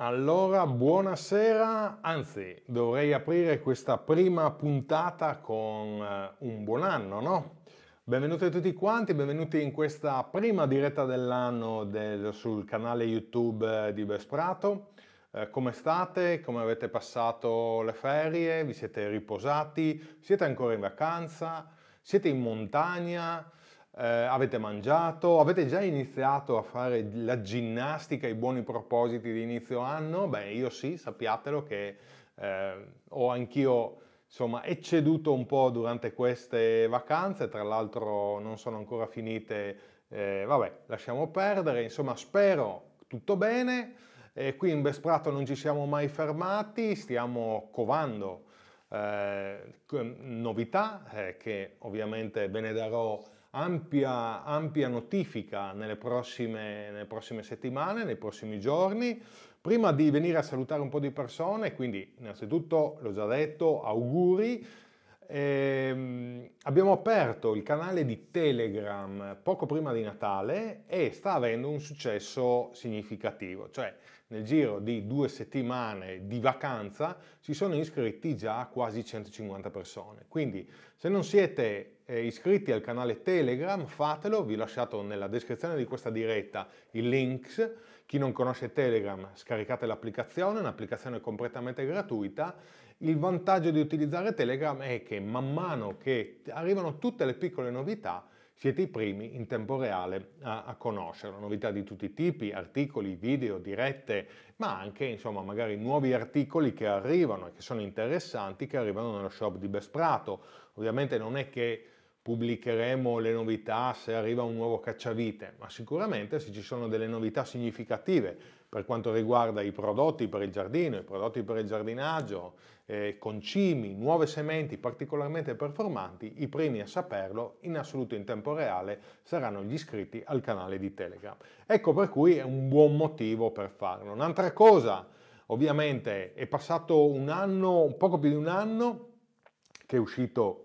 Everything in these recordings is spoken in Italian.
Allora, buonasera, anzi dovrei aprire questa prima puntata con eh, un buon anno, no? Benvenuti a tutti quanti, benvenuti in questa prima diretta dell'anno del, sul canale YouTube eh, di Besprato. Eh, come state? Come avete passato le ferie? Vi siete riposati? Siete ancora in vacanza? Siete in montagna? eh, avete mangiato, avete già iniziato a fare la ginnastica, i buoni propositi di inizio anno? Beh, io sì, sappiatelo che eh, ho anch'io insomma ecceduto un po' durante queste vacanze, tra l'altro non sono ancora finite, eh, vabbè, lasciamo perdere, insomma spero tutto bene. E qui in Besprato non ci siamo mai fermati, stiamo covando eh, novità eh, che ovviamente ve ne darò ampia, ampia notifica nelle prossime, nelle prossime settimane, nei prossimi giorni. Prima di venire a salutare un po' di persone, quindi innanzitutto l'ho già detto, auguri. Eh, abbiamo aperto il canale di Telegram poco prima di Natale e sta avendo un successo significativo, cioè nel giro di due settimane di vacanza si sono iscritti già quasi 150 persone. Quindi se non siete eh, iscritti al canale Telegram fatelo, vi ho lasciato nella descrizione di questa diretta i links. Chi non conosce Telegram scaricate l'applicazione, è un'applicazione completamente gratuita. Il vantaggio di utilizzare Telegram è che man mano che arrivano tutte le piccole novità, siete i primi in tempo reale a, a conoscerlo. Novità di tutti i tipi, articoli, video, dirette, ma anche insomma magari nuovi articoli che arrivano e che sono interessanti, che arrivano nello shop di Besprato. Ovviamente non è che pubblicheremo le novità se arriva un nuovo cacciavite, ma sicuramente se ci sono delle novità significative per quanto riguarda i prodotti per il giardino, i prodotti per il giardinaggio, eh, concimi, nuove sementi particolarmente performanti, i primi a saperlo in assoluto in tempo reale saranno gli iscritti al canale di Telegram. Ecco per cui è un buon motivo per farlo. Un'altra cosa, ovviamente è passato un anno, poco più di un anno, che è uscito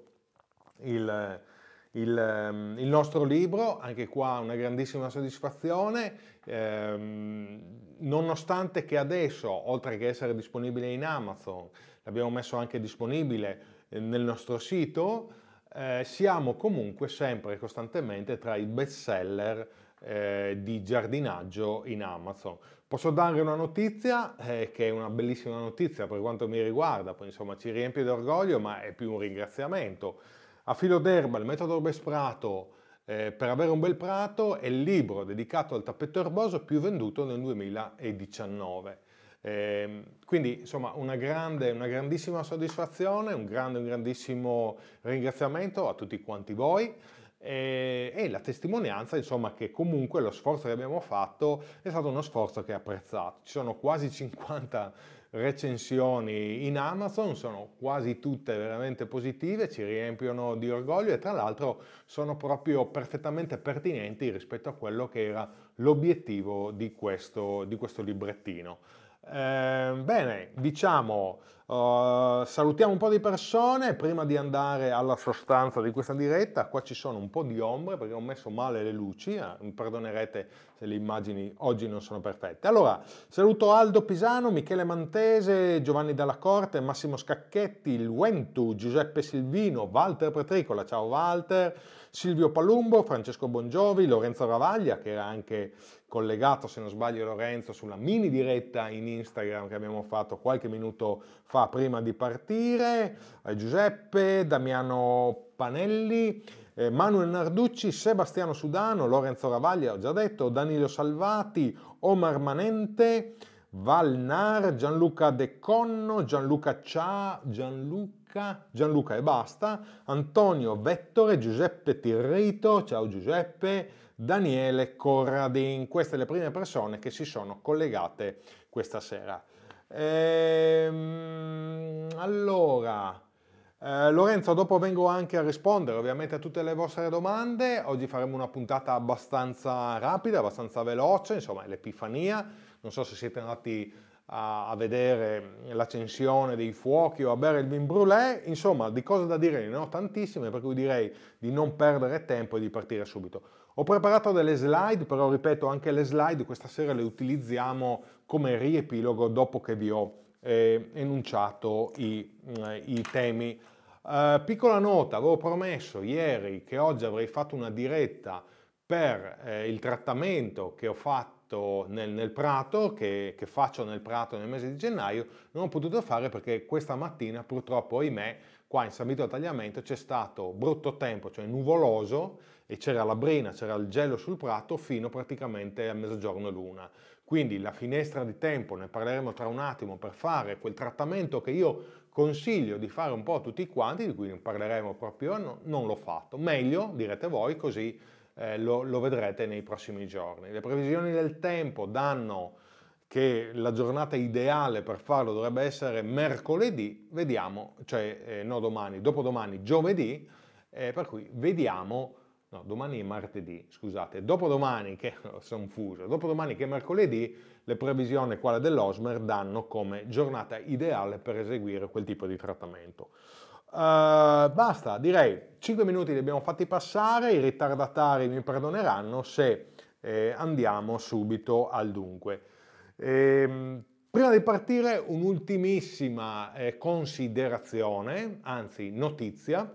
il il, ehm, il nostro libro, anche qua una grandissima soddisfazione, ehm, nonostante che adesso, oltre che essere disponibile in Amazon, l'abbiamo messo anche disponibile eh, nel nostro sito, eh, siamo comunque sempre e costantemente tra i best seller eh, di giardinaggio in Amazon. Posso dare una notizia, eh, che è una bellissima notizia per quanto mi riguarda, poi insomma ci riempie d'orgoglio, ma è più un ringraziamento a filo d'erba, il metodo Besperato eh, per avere un bel prato è il libro dedicato al tappeto erboso più venduto nel 2019. Eh, quindi insomma una, grande, una grandissima soddisfazione, un grande, un grandissimo ringraziamento a tutti quanti voi e la testimonianza insomma che comunque lo sforzo che abbiamo fatto è stato uno sforzo che è apprezzato. Ci sono quasi 50 recensioni in Amazon, sono quasi tutte veramente positive, ci riempiono di orgoglio e tra l'altro sono proprio perfettamente pertinenti rispetto a quello che era l'obiettivo di questo, di questo librettino. Eh, bene, diciamo Ehm, salutiamo un po' di persone prima di andare alla sostanza di questa diretta. Qua ci sono un po' di ombre perché ho messo male le luci. Eh, perdonerete se le immagini oggi non sono perfette. Allora, saluto Aldo Pisano, Michele Mantese, Giovanni Dalla Corte, Massimo Scacchetti, Luentu, Giuseppe Silvino, Walter Petricola. Ciao Walter. Silvio Palumbo, Francesco Bongiovi, Lorenzo Ravaglia, che era anche collegato, se non sbaglio Lorenzo, sulla mini diretta in Instagram che abbiamo fatto qualche minuto fa prima di partire, Giuseppe, Damiano Panelli, eh, Manuel Narducci, Sebastiano Sudano, Lorenzo Ravaglia, ho già detto, Danilo Salvati, Omar Manente, Valnar, Gianluca De Conno, Gianluca Cia, Gianluca H, Gianluca e basta, Antonio Vettore, Giuseppe Tirrito, ciao Giuseppe, Daniele Corradin. Queste le prime persone che si sono collegate questa sera. Ehm, allora, eh, Lorenzo, dopo vengo anche a rispondere ovviamente a tutte le vostre domande. Oggi faremo una puntata abbastanza rapida, abbastanza veloce, insomma, l'Epifania. Non so se siete andati a, a vedere mm, l'accensione dei fuochi o a bere il vin brûlé, insomma di cose da dire ne ho tantissime, per cui direi di non perdere tempo e di partire subito. Ho preparato delle slide, però ripeto anche le slide questa sera le utilizziamo come riepilogo dopo che vi ho eh, enunciato i, eh, i temi. Eh, piccola nota, avevo promesso ieri che oggi avrei fatto una diretta per eh, il trattamento che ho fatto progetto nel, nel prato, che, che, faccio nel prato nel mese di gennaio, non ho potuto fare perché questa mattina purtroppo, ahimè, qua in San Vito a Tagliamento c'è stato brutto tempo, cioè nuvoloso, e c'era la brina, c'era il gelo sul prato fino praticamente a mezzogiorno l'una. Quindi la finestra di tempo, ne parleremo tra un attimo, per fare quel trattamento che io consiglio di fare un po' a tutti quanti, di cui parleremo proprio, no, non l'ho fatto. Meglio, direte voi, così eh, lo, lo vedrete nei prossimi giorni. Le previsioni del tempo danno che la giornata ideale per farlo dovrebbe essere mercoledì, vediamo, cioè eh, no domani, dopodomani giovedì, eh, per cui vediamo, no domani è martedì, scusate, dopodomani che, oh, sono fuso, dopodomani che è mercoledì, le previsioni quale dell'Osmer danno come giornata ideale per eseguire quel tipo di trattamento. Uh, basta, direi 5 minuti li abbiamo fatti passare, i ritardatari mi perdoneranno se eh, andiamo subito al dunque. Ehm, prima di partire un'ultimissima eh, considerazione, anzi notizia,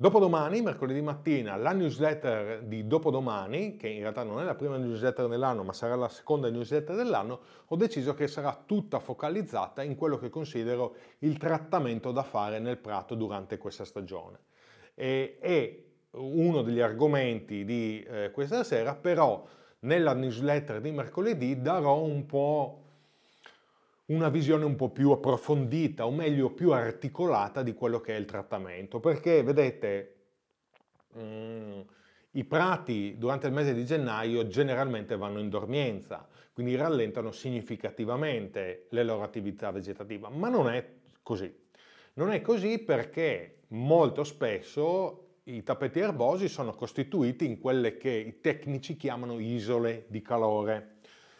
Dopodomani, mercoledì mattina, la newsletter di dopodomani, che in realtà non è la prima newsletter dell'anno, ma sarà la seconda newsletter dell'anno, ho deciso che sarà tutta focalizzata in quello che considero il trattamento da fare nel prato durante questa stagione. E, è uno degli argomenti di eh, questa sera, però nella newsletter di mercoledì darò un po' una visione un po' più approfondita o meglio più articolata di quello che è il trattamento. Perché vedete, mh, mm, i prati durante il mese di gennaio generalmente vanno in dormienza, quindi rallentano significativamente le loro attività vegetative, ma non è così. Non è così perché molto spesso i tappeti erbosi sono costituiti in quelle che i tecnici chiamano isole di calore.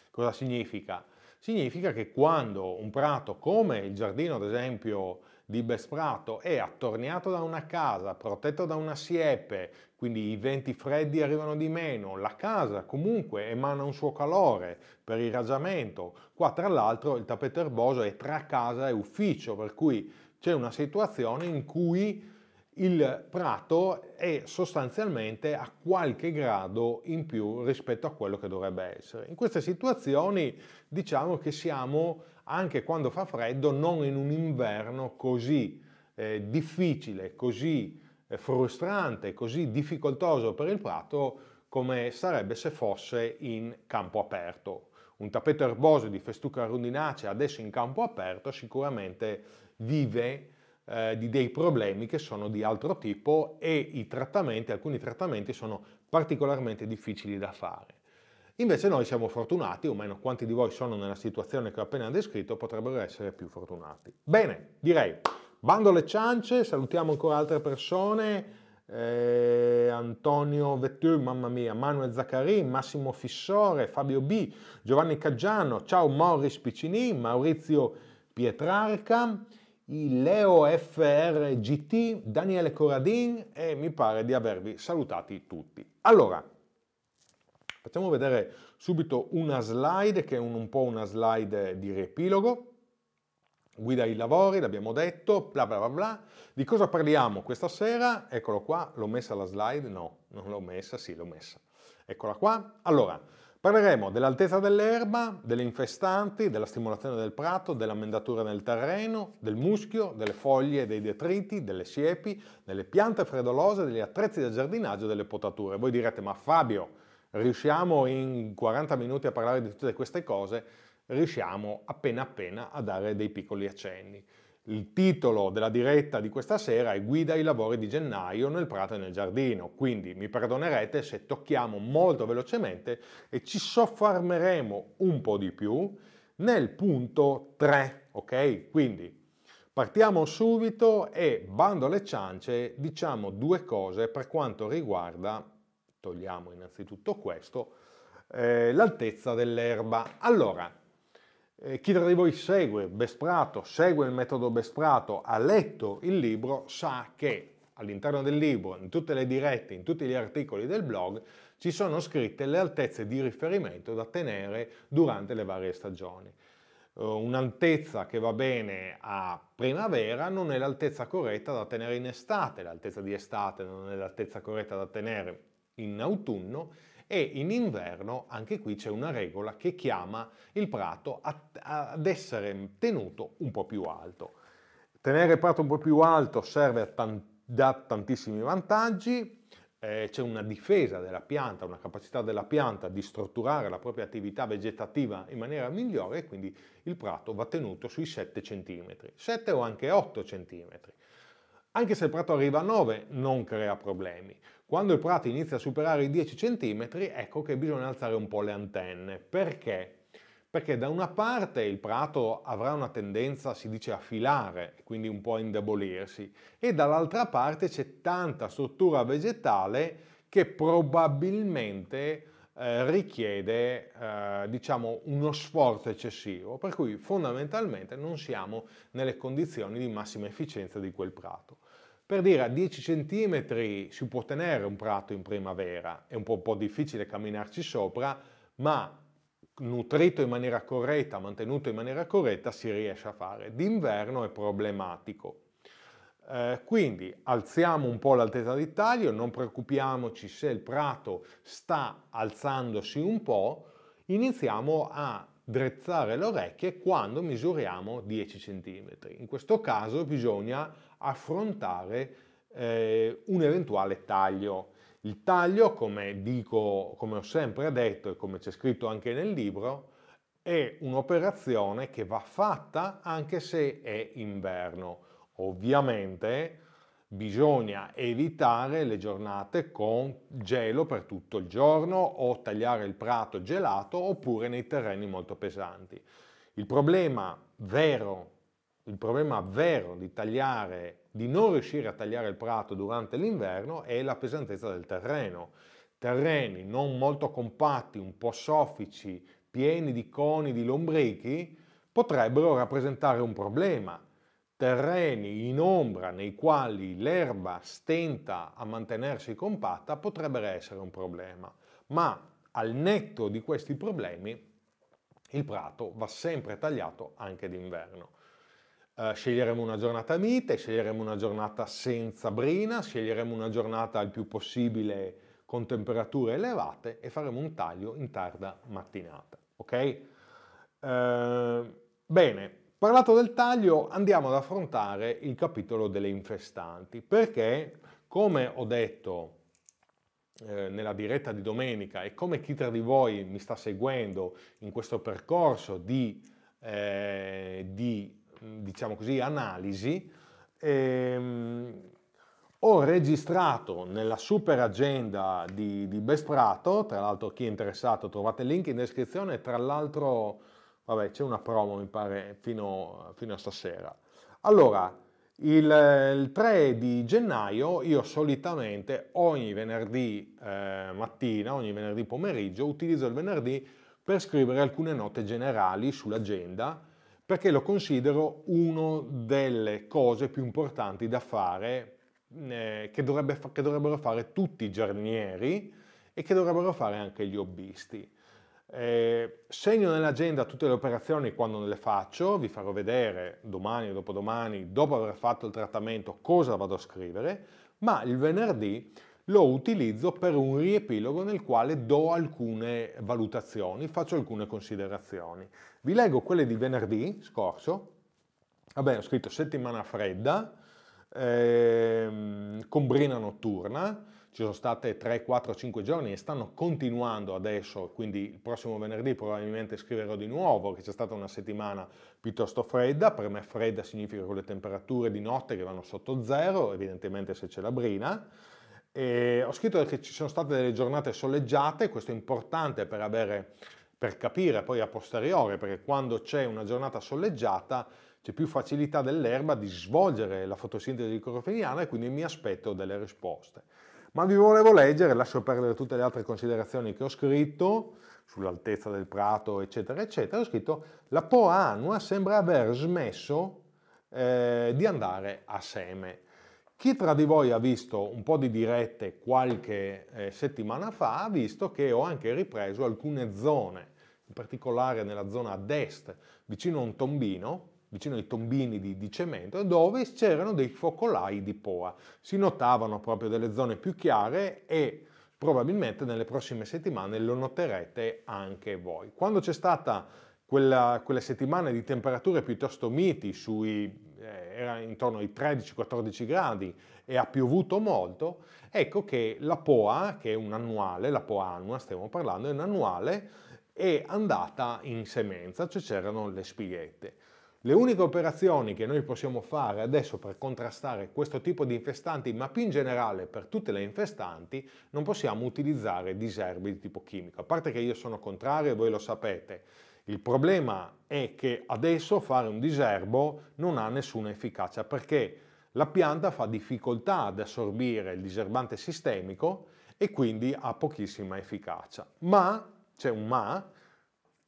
Cosa significa? Significa che quando un prato come il giardino, ad esempio, di Besprato è attorniato da una casa, protetto da una siepe, quindi i venti freddi arrivano di meno, la casa comunque emana un suo calore per il raggiamento. Qua tra l'altro il tappeto erboso è tra casa e ufficio, per cui c'è una situazione in cui il prato è sostanzialmente a qualche grado in più rispetto a quello che dovrebbe essere. In queste situazioni diciamo che siamo, anche quando fa freddo, non in un inverno così eh, difficile, così eh, frustrante, così difficoltoso per il prato come sarebbe se fosse in campo aperto. Un tappeto erboso di festuca rundinacea adesso in campo aperto sicuramente vive eh, di dei problemi che sono di altro tipo e i trattamenti, alcuni trattamenti sono particolarmente difficili da fare. Invece noi siamo fortunati, o meno quanti di voi sono nella situazione che ho appena descritto, potrebbero essere più fortunati. Bene, direi, bando le ciance, salutiamo ancora altre persone, eh, Antonio Vettur, mamma mia, Manuel Zaccari, Massimo Fissore, Fabio B, Giovanni Caggiano, ciao Morris Piccini, Maurizio Pietrarca, Leo FRGT, Daniele Coradin e mi pare di avervi salutati tutti. Allora, Facciamo vedere subito una slide che è un, un po' una slide di riepilogo. Guida i lavori, l'abbiamo detto, bla bla bla bla. Di cosa parliamo questa sera? Eccolo qua, l'ho messa la slide? No, non l'ho messa, sì, l'ho messa. Eccola qua. Allora, Parleremo dell'altezza dell'erba, delle infestanti, della stimolazione del prato, dell'ammendatura nel terreno, del muschio, delle foglie e dei detriti, delle siepi, delle piante freddolose, degli attrezzi da giardinaggio e delle potature. Voi direte, ma Fabio, riusciamo in 40 minuti a parlare di tutte queste cose, riusciamo appena appena a dare dei piccoli accenni. Il titolo della diretta di questa sera è Guida i lavori di gennaio nel prato e nel giardino, quindi mi perdonerete se tocchiamo molto velocemente e ci soffermeremo un po' di più nel punto 3, ok? Quindi partiamo subito e bando alle ciance, diciamo due cose per quanto riguarda togliamo innanzitutto questo, eh, l'altezza dell'erba. Allora, eh, chi tra di voi segue Besprato, segue il metodo Besprato, ha letto il libro, sa che all'interno del libro, in tutte le dirette, in tutti gli articoli del blog, ci sono scritte le altezze di riferimento da tenere durante le varie stagioni. Eh, un'altezza che va bene a primavera non è l'altezza corretta da tenere in estate, l'altezza di estate non è l'altezza corretta da tenere in autunno e in inverno anche qui c'è una regola che chiama il prato ad essere tenuto un po' più alto. Tenere il prato un po' più alto serve a tant- dà tantissimi vantaggi, eh, c'è una difesa della pianta, una capacità della pianta di strutturare la propria attività vegetativa in maniera migliore e quindi il prato va tenuto sui 7 cm, 7 o anche 8 cm. Anche se il prato arriva a 9 non crea problemi. Quando il prato inizia a superare i 10 cm, ecco che bisogna alzare un po' le antenne. Perché? perché da una parte il prato avrà una tendenza, si dice, a filare, quindi un po' a indebolirsi, e dall'altra parte c'è tanta struttura vegetale che probabilmente eh, richiede, eh, diciamo, uno sforzo eccessivo, per cui fondamentalmente non siamo nelle condizioni di massima efficienza di quel prato. Per dire, a 10 cm si può tenere un prato in primavera, è un po', un po difficile camminarci sopra, ma nutrito in maniera corretta, mantenuto in maniera corretta, si riesce a fare. D'inverno è problematico. Eh, quindi alziamo un po' l'altezza di taglio, non preoccupiamoci se il prato sta alzandosi un po', iniziamo a drezzare le orecchie quando misuriamo 10 cm. In questo caso bisogna affrontare eh, un eventuale taglio. Il taglio, come dico, come ho sempre detto e come c'è scritto anche nel libro, è un'operazione che va fatta anche se è inverno. Ovviamente bisogna evitare le giornate con gelo per tutto il giorno o tagliare il prato gelato oppure nei terreni molto pesanti. Il problema vero il problema vero di tagliare, di non riuscire a tagliare il prato durante l'inverno è la pesantezza del terreno. Terreni non molto compatti, un po' soffici, pieni di coni, di lombrichi, potrebbero rappresentare un problema. Terreni in ombra nei quali l'erba stenta a mantenersi compatta potrebbero essere un problema. Ma al netto di questi problemi, il prato va sempre tagliato anche d'inverno. Eh, sceglieremo una giornata mite, sceglieremo una giornata senza brina, sceglieremo una giornata il più possibile con temperature elevate e faremo un taglio in tarda mattinata. Ok? Eh, bene, parlato del taglio andiamo ad affrontare il capitolo delle infestanti perché come ho detto eh, nella diretta di domenica e come chi tra di voi mi sta seguendo in questo percorso di, eh, di diciamo così, analisi, ehm, ho registrato nella super agenda di, di Best tra l'altro chi è interessato trovate il link in descrizione, tra l'altro vabbè c'è una promo mi pare fino, fino a stasera. Allora, il, il, 3 di gennaio io solitamente ogni venerdì eh, mattina, ogni venerdì pomeriggio, utilizzo il venerdì per scrivere alcune note generali sull'agenda, perché lo considero una delle cose più importanti da fare, eh, che, dovrebbe, che, dovrebbero fare tutti i giardinieri e che dovrebbero fare anche gli hobbisti. Eh, segno nell'agenda tutte le operazioni quando non le faccio, vi farò vedere domani o dopodomani, dopo aver fatto il trattamento, cosa vado a scrivere, ma il venerdì lo utilizzo per un riepilogo nel quale do alcune valutazioni, faccio alcune considerazioni. Vi leggo quelle di venerdì scorso. Vabbè, ho scritto settimana fredda, ehm, brina notturna, ci sono state 3, 4, 5 giorni e stanno continuando adesso, quindi il prossimo venerdì probabilmente scriverò di nuovo che c'è stata una settimana piuttosto fredda, per me fredda significa con le temperature di notte che vanno sotto zero, evidentemente se c'è la brina, e ho scritto che ci sono state delle giornate soleggiate, questo è importante per, avere, per capire poi a posteriore, perché quando c'è una giornata soleggiata c'è più facilità dell'erba di svolgere la fotosintesi clorofiliana e quindi mi aspetto delle risposte. Ma vi volevo leggere, lascio perdere tutte le altre considerazioni che ho scritto sull'altezza del prato, eccetera, eccetera. Ho scritto la poa annua sembra aver smesso eh, di andare a seme. Chi tra di voi ha visto un po' di dirette qualche eh, settimana fa ha visto che ho anche ripreso alcune zone, in particolare nella zona ad est, vicino a un tombino, vicino ai tombini di, di cemento, dove c'erano dei focolai di poa. Si notavano proprio delle zone più chiare e probabilmente nelle prossime settimane lo noterete anche voi. Quando c'è stata quella, quelle settimane di temperature piuttosto miti sui eh, era intorno ai 13-14 gradi e ha piovuto molto, ecco che la POA, che è un annuale, la POA annua stiamo parlando, è un annuale, è andata in semenza, cioè c'erano le spighette. Le uniche operazioni che noi possiamo fare adesso per contrastare questo tipo di infestanti, ma più in generale per tutte le infestanti, non possiamo utilizzare diserbi di tipo chimico. A parte che io sono contrario, voi lo sapete, il problema è che adesso fare un diserbo non ha nessuna efficacia perché la pianta fa difficoltà ad assorbire il diserbante sistemico e quindi ha pochissima efficacia. Ma, c'è un ma,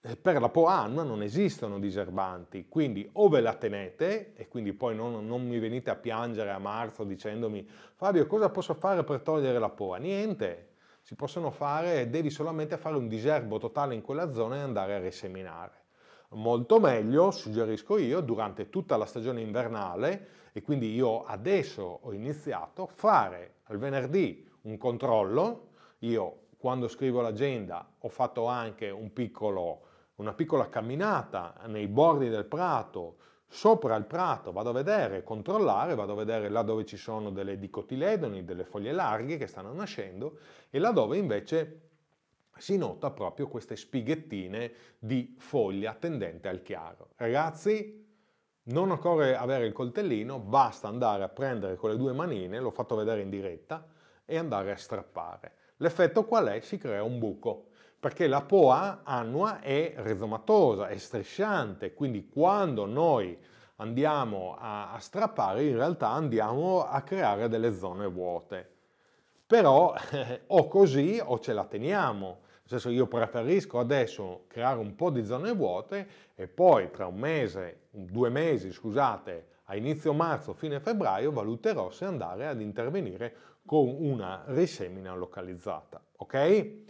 eh, per la poanna non esistono diserbanti, quindi o ve la tenete e quindi poi non, non, mi venite a piangere a marzo dicendomi Fabio cosa posso fare per togliere la poa? Niente, si possono fare, devi solamente fare un diserbo totale in quella zona e andare a reseminare. Molto meglio, suggerisco io, durante tutta la stagione invernale, e quindi io adesso ho iniziato, a fare al venerdì un controllo, io quando scrivo l'agenda ho fatto anche un piccolo, una piccola camminata nei bordi del prato, sopra il prato, vado a vedere, controllare, vado a vedere là dove ci sono delle dicotiledoni, delle foglie larghe che stanno nascendo e là dove invece si nota proprio queste spighettine di foglia tendente al chiaro. Ragazzi, non occorre avere il coltellino, basta andare a prendere con le due manine, l'ho fatto vedere in diretta, e andare a strappare. L'effetto qual è? Si crea un buco perché la POA annua è rizomatosa, è strisciante, quindi quando noi andiamo a, a strappare in realtà andiamo a creare delle zone vuote. Però o così o ce la teniamo. Nel senso io preferisco adesso creare un po' di zone vuote e poi tra un mese, due mesi, scusate, a inizio marzo, fine febbraio, valuterò se andare ad intervenire con una risemina localizzata. Ok?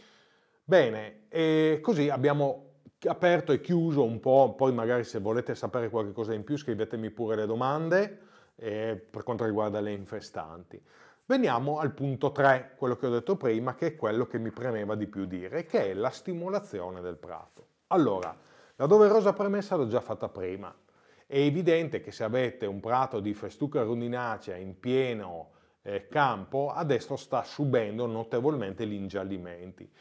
Bene, e così abbiamo aperto e chiuso un po', poi magari se volete sapere qualcosa in più scrivetemi pure le domande eh, per quanto riguarda le infestanti. Veniamo al punto 3, quello che ho detto prima, che è quello che mi premeva di più dire, che è la stimolazione del prato. Allora, la doverosa premessa l'ho già fatta prima. È evidente che se avete un prato di festuca runinacea in pieno eh, campo, adesso sta subendo notevolmente gli ingiallimenti.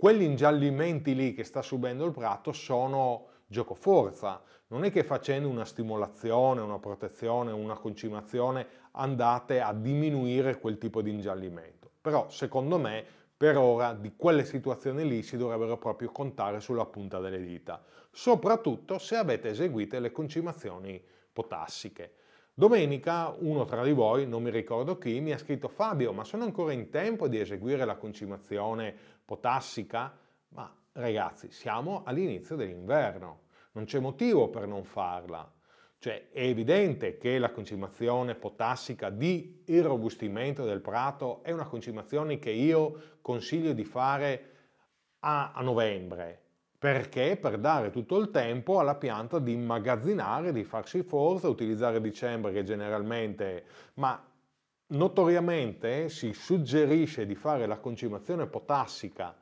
Quegli ingiallimenti lì che sta subendo il prato sono giocoforza, non è che facendo una stimolazione, una protezione, una concimazione andate a diminuire quel tipo di ingiallimento. Però secondo me per ora di quelle situazioni lì si dovrebbero proprio contare sulla punta delle dita, soprattutto se avete eseguito le concimazioni potassiche. Domenica uno tra di voi, non mi ricordo chi, mi ha scritto Fabio, ma sono ancora in tempo di eseguire la concimazione po' tassica, ma ragazzi, siamo all'inizio dell'inverno, non c'è motivo per non farla. Cioè, è evidente che la concimazione potassica di irrobustimento del prato è una concimazione che io consiglio di fare a, a novembre, perché per dare tutto il tempo alla pianta di immagazzinare, di farsi forza, utilizzare dicembre che generalmente, ma Notoriamente si suggerisce di fare la concimazione potassica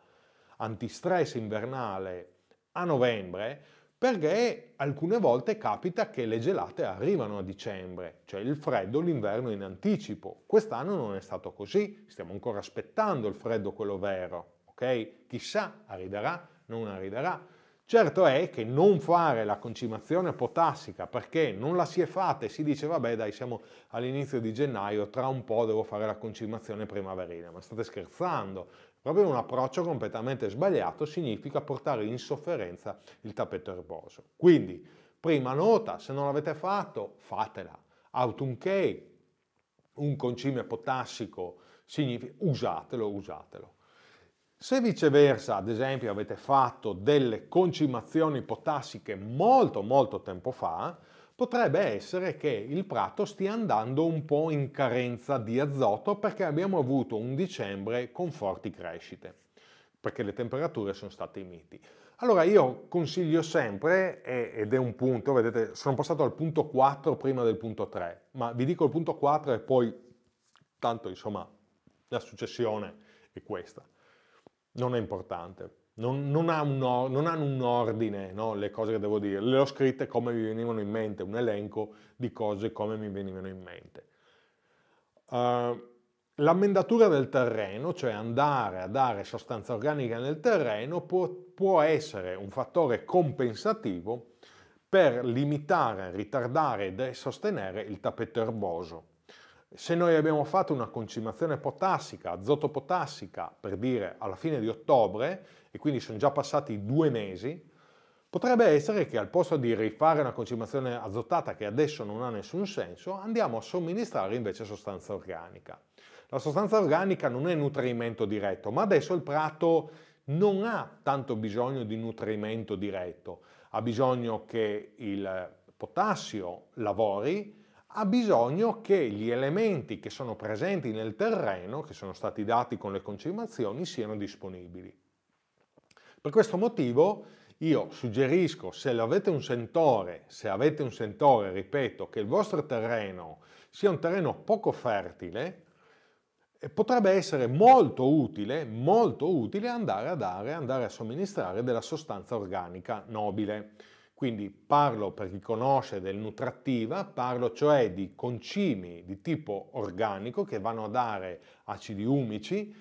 antistress invernale a novembre perché alcune volte capita che le gelate arrivano a dicembre, cioè il freddo l'inverno in anticipo. Quest'anno non è stato così, stiamo ancora aspettando il freddo quello vero, ok? Chissà, arriverà, non arriverà. Certo è che non fare la concimazione potassica perché non la si è fatta e si dice vabbè dai siamo all'inizio di gennaio, tra un po' devo fare la concimazione primaverile, ma state scherzando, proprio un approccio completamente sbagliato significa portare in sofferenza il tappeto erboso. Quindi, prima nota, se non l'avete fatto, fatela. Autumn K, un concime potassico, usatelo, usatelo. Se viceversa, ad esempio, avete fatto delle concimazioni potassiche molto molto tempo fa, potrebbe essere che il prato stia andando un po' in carenza di azoto perché abbiamo avuto un dicembre con forti crescite, perché le temperature sono state miti. Allora io consiglio sempre, ed è un punto, vedete, sono passato al punto 4 prima del punto 3, ma vi dico il punto 4 e poi, tanto insomma, la successione è questa non è importante. Non, non, ha un, non, hanno un ordine no, le cose che devo dire, le ho scritte come mi venivano in mente, un elenco di cose come mi venivano in mente. Uh, l'ammendatura del terreno, cioè andare a dare sostanza organica nel terreno, può, può essere un fattore compensativo per limitare, ritardare e sostenere il tappeto erboso. Se noi abbiamo fatto una concimazione potassica, azoto-potassica, per dire alla fine di ottobre, e quindi sono già passati due mesi, potrebbe essere che al posto di rifare una concimazione azotata che adesso non ha nessun senso, andiamo a somministrare invece sostanza organica. La sostanza organica non è nutrimento diretto, ma adesso il prato non ha tanto bisogno di nutrimento diretto, ha bisogno che il potassio lavori, ha bisogno che gli elementi che sono presenti nel terreno, che sono stati dati con le concessimazioni, siano disponibili. Per questo motivo io suggerisco, se avete un sentore, se avete un sentore, ripeto, che il vostro terreno sia un terreno poco fertile, eh, potrebbe essere molto utile, molto utile andare a dare, andare a somministrare della sostanza organica nobile. Quindi parlo per chi conosce del nutrattiva, parlo cioè di concimi di tipo organico che vanno a dare acidi umici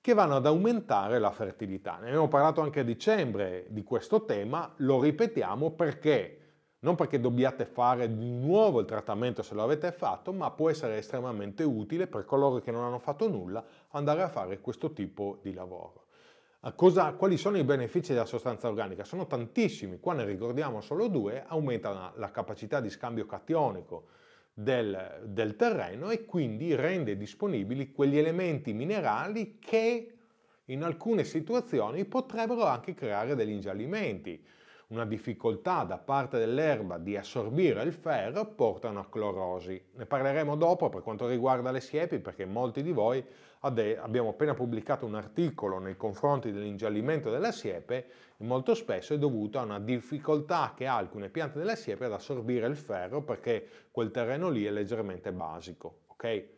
che vanno ad aumentare la fertilità. Ne abbiamo parlato anche a dicembre di questo tema, lo ripetiamo perché non perché dobbiate fare di nuovo il trattamento se lo avete fatto, ma può essere estremamente utile per coloro che non hanno fatto nulla andare a fare questo tipo di lavoro. Cosa, quali sono i benefici della sostanza organica? Sono tantissimi, qua ne ricordiamo solo due, aumenta la capacità di scambio cationico del, del terreno e quindi rende disponibili quegli elementi minerali che in alcune situazioni potrebbero anche creare degli ingiallimenti una difficoltà da parte dell'erba di assorbire il ferro portano a clorosi. Ne parleremo dopo per quanto riguarda le siepi perché molti di voi abbiamo appena pubblicato un articolo nei confronti dell'ingiallimento della siepe e molto spesso è dovuto a una difficoltà che ha alcune piante della siepe ad assorbire il ferro perché quel terreno lì è leggermente basico. Okay?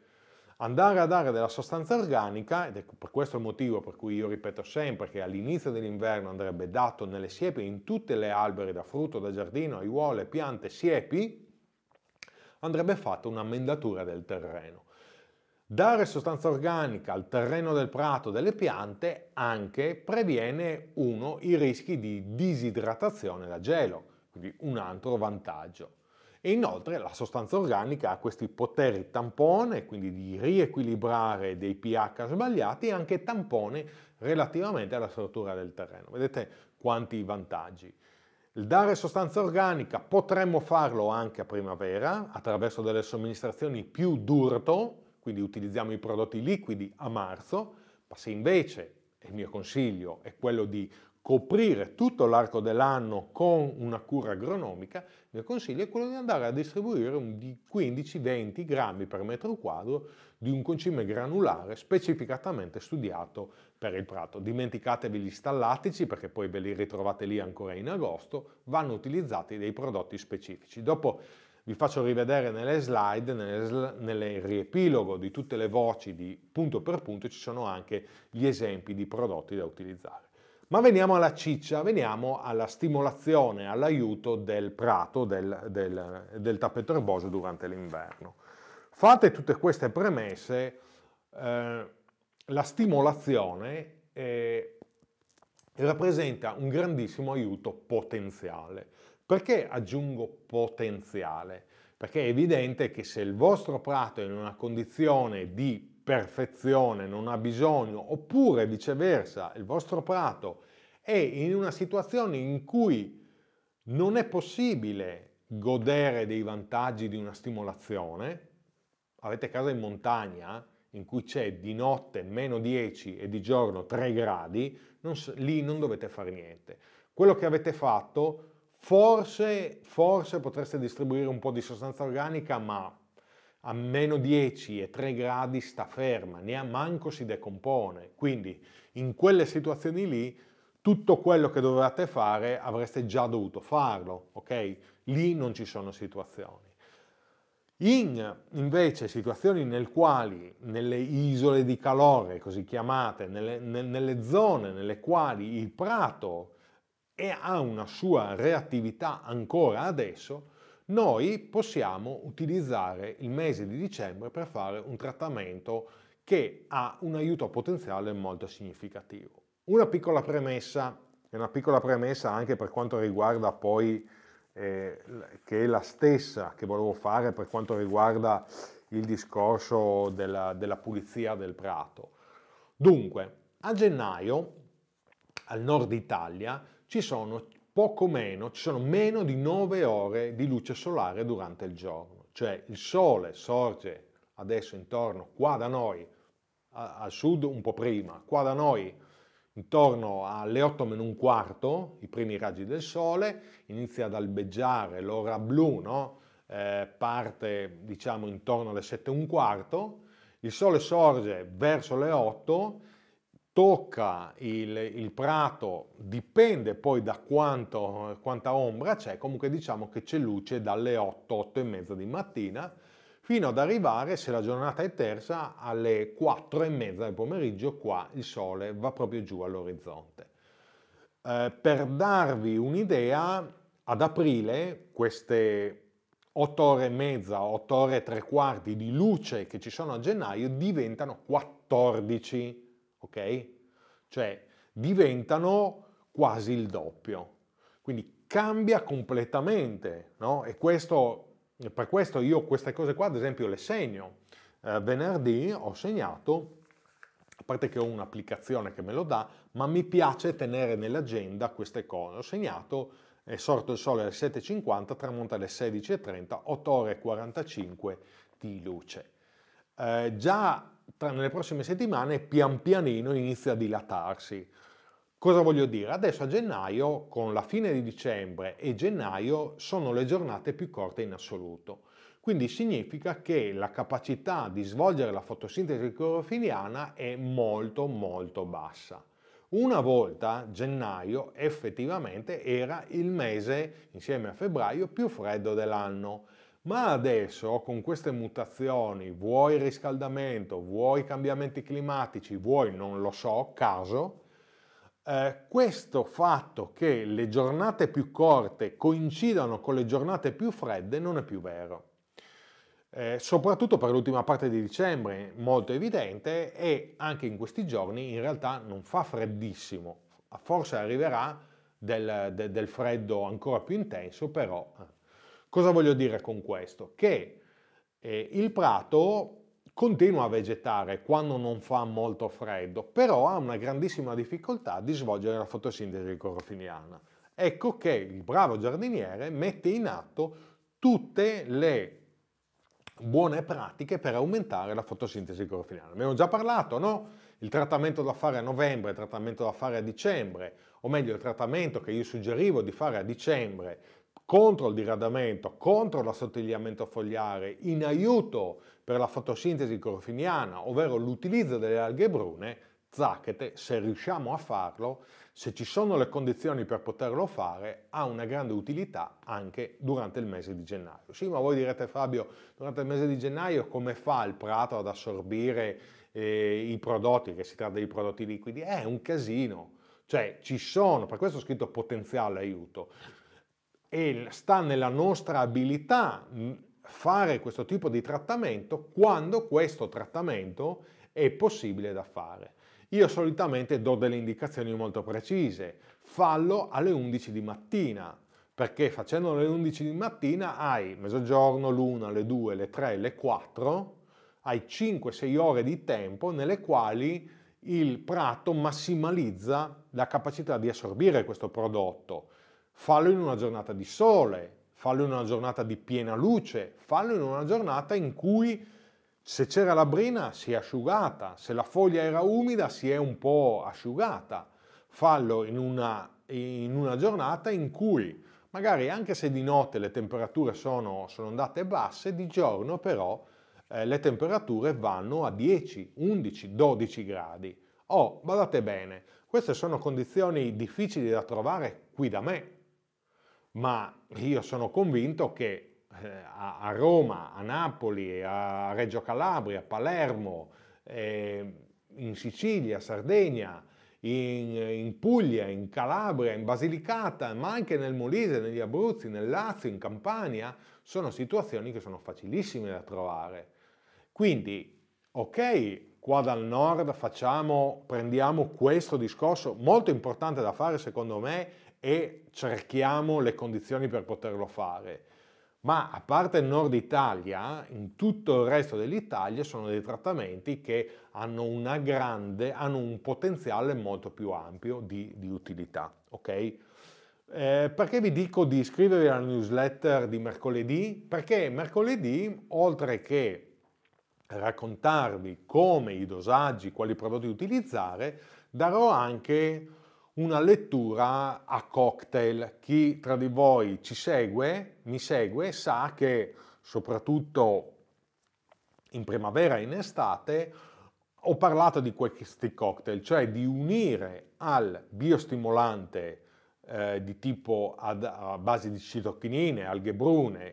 andare a dare della sostanza organica, ed è ecco, per questo il motivo per cui io ripeto sempre che all'inizio dell'inverno andrebbe dato nelle siepi, in tutte le alberi da frutto, da giardino, aiuole, piante, siepi, andrebbe fatta un'ammendatura del terreno. Dare sostanza organica al terreno del prato delle piante anche previene uno i rischi di disidratazione da gelo, quindi un altro vantaggio. E inoltre la sostanza organica ha questi poteri tampone, quindi di riequilibrare dei pH sbagliati e anche tampone relativamente alla struttura del terreno. Vedete quanti vantaggi. Il dare sostanza organica potremmo farlo anche a primavera attraverso delle somministrazioni più d'urto, quindi utilizziamo i prodotti liquidi a marzo, ma se invece, il mio consiglio è quello di coprire tutto l'arco dell'anno con una cura agronomica, il mio consiglio è quello di andare a distribuire di 15-20 grammi per metro quadro di un concime granulare specificatamente studiato per il prato. Dimenticatevi gli stallatici perché poi ve li ritrovate lì ancora in agosto, vanno utilizzati dei prodotti specifici. Dopo vi faccio rivedere nelle slide, nel, nelle riepilogo di tutte le voci di punto per punto ci sono anche gli esempi di prodotti da utilizzare. Ma veniamo alla ciccia, veniamo alla stimolazione, all'aiuto del prato, del, del, del tappeto erboso durante l'inverno. Fate tutte queste premesse, eh, la stimolazione eh, rappresenta un grandissimo aiuto potenziale. Perché aggiungo potenziale? Perché è evidente che se il vostro prato è in una condizione di perfezione, non ha bisogno, oppure viceversa, il vostro prato è in una situazione in cui non è possibile godere dei vantaggi di una stimolazione, avete casa in montagna in cui c'è di notte meno 10 e di giorno 3 gradi, non, lì non dovete fare niente. Quello che avete fatto, forse, forse potreste distribuire un po' di sostanza organica, ma a meno 10 e 3 gradi sta ferma, ne ha manco si decompone. Quindi in quelle situazioni lì tutto quello che dovevate fare avreste già dovuto farlo, ok? Lì non ci sono situazioni. In invece situazioni nel quali nelle isole di calore, così chiamate, nelle, nelle zone nelle quali il prato è, ha una sua reattività ancora adesso, noi possiamo utilizzare il mese di dicembre per fare un trattamento che ha un aiuto potenziale molto significativo. Una piccola premessa, e una piccola premessa anche per quanto riguarda poi, eh, che è la stessa che volevo fare per quanto riguarda il discorso della, della pulizia del prato. Dunque, a gennaio al nord Italia ci sono poco meno, ci sono meno di 9 ore di luce solare durante il giorno, cioè il sole sorge adesso intorno qua da noi a, al sud un po' prima, qua da noi intorno alle 8 meno un quarto, i primi raggi del sole, inizia ad albeggiare l'ora blu, no? eh, parte diciamo intorno alle 7 e un quarto, il sole sorge verso le 8 tocca il, il, prato, dipende poi da quanto, quanta ombra c'è, comunque diciamo che c'è luce dalle 8, 8 e mezza di mattina fino ad arrivare, se la giornata è terza, alle 4 e mezza del pomeriggio qua il sole va proprio giù all'orizzonte. Eh, per darvi un'idea, ad aprile queste 8 ore e mezza, 8 ore e tre quarti di luce che ci sono a gennaio diventano 14 ok? Cioè diventano quasi il doppio. Quindi cambia completamente, no? E questo, per questo io queste cose qua, ad esempio, le segno. Eh, venerdì ho segnato, a parte che ho un'applicazione che me lo dà, ma mi piace tenere nell'agenda queste cose. Ho segnato è sorto il sole alle 7.50, tramonta alle 16.30, 8 ore e 45 di luce. Eh, già tra, nelle prossime settimane pian pianino inizia a dilatarsi. Cosa voglio dire? Adesso a gennaio, con la fine di dicembre e gennaio, sono le giornate più corte in assoluto. Quindi significa che la capacità di svolgere la fotosintesi clorofiliana è molto molto bassa. Una volta gennaio effettivamente era il mese, insieme a febbraio, più freddo dell'anno ma adesso con queste mutazioni, vuoi riscaldamento, vuoi cambiamenti climatici, vuoi non lo so, caso, eh, questo fatto che le giornate più corte coincidano con le giornate più fredde non è più vero. Eh, soprattutto per l'ultima parte di dicembre, molto evidente, e anche in questi giorni in realtà non fa freddissimo, forse arriverà del, de, del freddo ancora più intenso, però eh, Cosa voglio dire con questo? Che eh, il prato continua a vegetare quando non fa molto freddo, però ha una grandissima difficoltà di svolgere la fotosintesi clorofiliana. Ecco che il bravo giardiniere mette in atto tutte le buone pratiche per aumentare la fotosintesi clorofiliana. Abbiamo già parlato, no? Il trattamento da fare a novembre, il trattamento da fare a dicembre, o meglio il trattamento che io suggerivo di fare a dicembre contro il diradamento, contro l'assottigliamento fogliare, in aiuto per la fotosintesi corfiniana, ovvero l'utilizzo delle alghe brune, zacchete, se riusciamo a farlo, se ci sono le condizioni per poterlo fare, ha una grande utilità anche durante il mese di gennaio. Sì, ma voi direte Fabio, durante il mese di gennaio come fa il prato ad assorbire eh, i prodotti, che si tratta di prodotti liquidi? È un casino. Cioè, ci sono, per questo ho scritto potenziale aiuto, e sta nella nostra abilità fare questo tipo di trattamento quando questo trattamento è possibile da fare. Io solitamente do delle indicazioni molto precise, fallo alle 11 di mattina, perché facendo le 11 di mattina hai mezzogiorno, l'una, le due, le tre, le quattro, hai 5-6 ore di tempo nelle quali il prato massimalizza la capacità di assorbire questo prodotto fallo in una giornata di sole, fallo in una giornata di piena luce, fallo in una giornata in cui se c'era la brina si è asciugata, se la foglia era umida si è un po' asciugata, fallo in una, in una giornata in cui magari anche se di notte le temperature sono, sono andate basse, di giorno però eh, le temperature vanno a 10, 11, 12 gradi. Oh, badate bene, queste sono condizioni difficili da trovare qui da me, ma io sono convinto che eh, a, Roma, a Napoli, a Reggio Calabria, a Palermo, ehm, in Sicilia, Sardegna, in, in, Puglia, in Calabria, in Basilicata, ma anche nel Molise, negli Abruzzi, nel Lazio, in Campania, sono situazioni che sono facilissime da trovare. Quindi, ok, qua dal nord facciamo, prendiamo questo discorso molto importante da fare secondo me e cerchiamo le condizioni per poterlo fare. Ma a parte il nord Italia, in tutto il resto dell'Italia sono dei trattamenti che hanno, grande, hanno un potenziale molto più ampio di, di utilità. Okay? Eh, perché vi dico di iscrivervi alla newsletter di mercoledì? Perché mercoledì, oltre che raccontarvi come i dosaggi, quali prodotti utilizzare, darò anche una lettura a cocktail. Chi tra di voi ci segue, mi segue, sa che soprattutto in primavera e in estate ho parlato di questi cocktail, cioè di unire al biostimolante eh, di tipo ad, a base di citochinine, alghe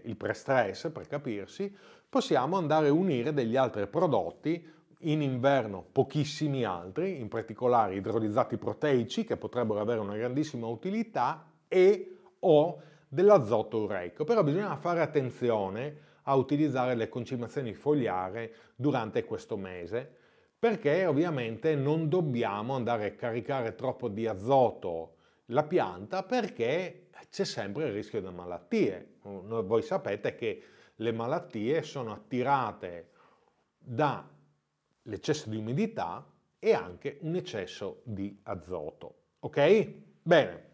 il pre-stress per capirsi, possiamo andare a unire degli altri prodotti in inverno pochissimi altri, in particolare idrolizzati proteici che potrebbero avere una grandissima utilità e o dell'azoto ureico. Però bisogna fare attenzione a utilizzare le concimazioni fogliare durante questo mese perché ovviamente non dobbiamo andare a caricare troppo di azoto la pianta perché c'è sempre il rischio di malattie. Voi sapete che le malattie sono attirate da l'eccesso di umidità e anche un eccesso di azoto. Ok? Bene.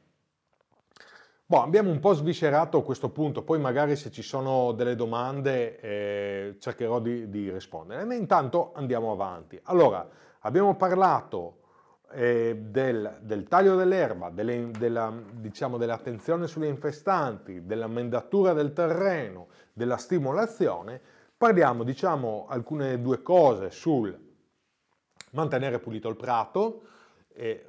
Boh, abbiamo un po' sviscerato questo punto, poi magari se ci sono delle domande eh, cercherò di, di rispondere. Ma intanto andiamo avanti. Allora, abbiamo parlato eh, del, del, taglio dell'erba, delle, della, diciamo, dell'attenzione sulle infestanti, dell'ammendatura del terreno, della stimolazione, parliamo diciamo alcune due cose sul mantenere pulito il prato. E,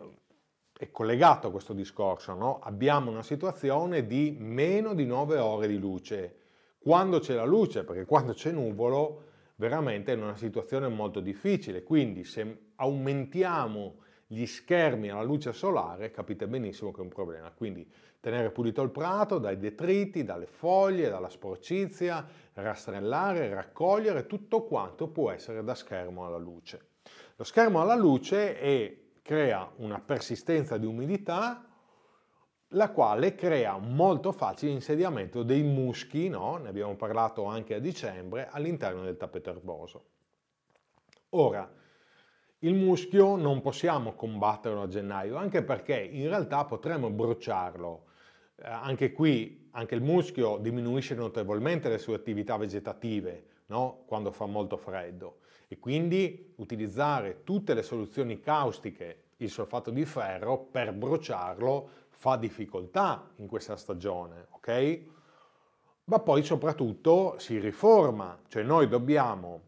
è collegato a questo discorso, no? abbiamo una situazione di meno di 9 ore di luce. Quando c'è la luce, perché quando c'è nuvolo, veramente è una situazione molto difficile. Quindi se aumentiamo gli schermi alla luce solare, capite benissimo che è un problema. Quindi tenere pulito il prato dai detriti, dalle foglie, dalla sporcizia, rastrellare, raccogliere, tutto quanto può essere da schermo alla luce. Lo schermo alla luce e crea una persistenza di umidità la quale crea molto facile insediamento dei muschi, no? ne abbiamo parlato anche a dicembre, all'interno del tappeto erboso. Ora, il muschio non possiamo combatterlo a gennaio, anche perché in realtà potremmo bruciarlo. Eh, anche qui, anche il muschio diminuisce notevolmente le sue attività vegetative, no? quando fa molto freddo e quindi utilizzare tutte le soluzioni caustiche, il solfato di ferro, per bruciarlo fa difficoltà in questa stagione, ok? Ma poi soprattutto si riforma, cioè noi dobbiamo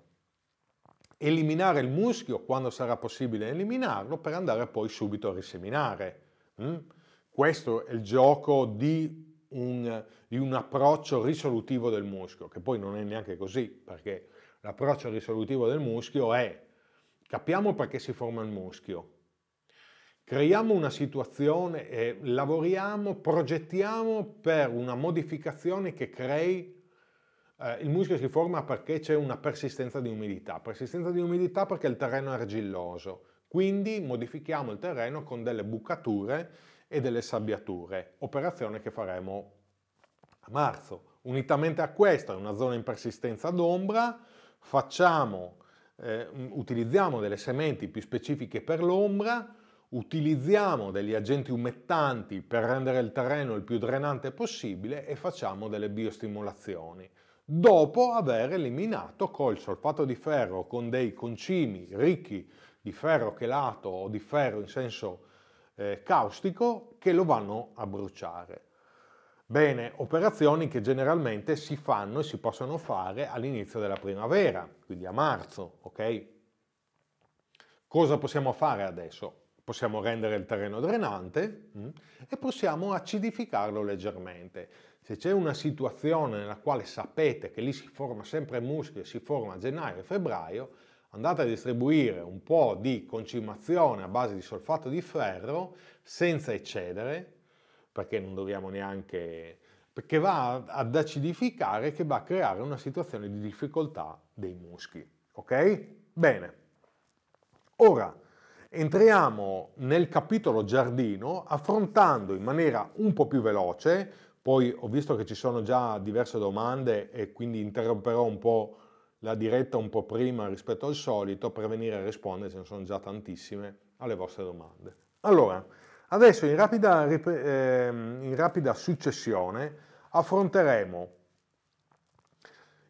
eliminare il muschio quando sarà possibile eliminarlo per andare poi subito a riseminare. Mm? Questo è il gioco di un, di un, approccio risolutivo del muschio, che poi non è neanche così, perché L'approccio risolutivo del muschio è capiamo perché si forma il muschio, creiamo una situazione e lavoriamo, progettiamo per una modificazione che crei eh, il muschio si forma perché c'è una persistenza di umidità, persistenza di umidità perché il terreno è argilloso, quindi modifichiamo il terreno con delle bucature e delle sabbiature, operazione che faremo a marzo. Unitamente a questa, è una zona in persistenza d'ombra, facciamo, eh, utilizziamo delle sementi più specifiche per l'ombra, utilizziamo degli agenti umettanti per rendere il terreno il più drenante possibile e facciamo delle biostimolazioni. Dopo aver eliminato col solfato di ferro con dei concimi ricchi di ferro chelato o di ferro in senso eh, caustico che lo vanno a bruciare. Bene, operazioni che generalmente si fanno e si possono fare all'inizio della primavera, quindi a marzo, ok? Cosa possiamo fare adesso? Possiamo rendere il terreno drenante mh, mm, e possiamo acidificarlo leggermente. Se c'è una situazione nella quale sapete che lì si forma sempre muschio e si forma a gennaio e febbraio, andate a distribuire un po' di concimazione a base di solfato di ferro senza eccedere, perché non dobbiamo neanche... perché va ad acidificare che va a creare una situazione di difficoltà dei muschi. Ok? Bene. Ora entriamo nel capitolo giardino affrontando in maniera un po' più veloce, poi ho visto che ci sono già diverse domande e quindi interromperò un po' la diretta un po' prima rispetto al solito per venire a rispondere, ce ne sono già tantissime, alle vostre domande. Allora, Adesso in rapida, ehm, in rapida successione affronteremo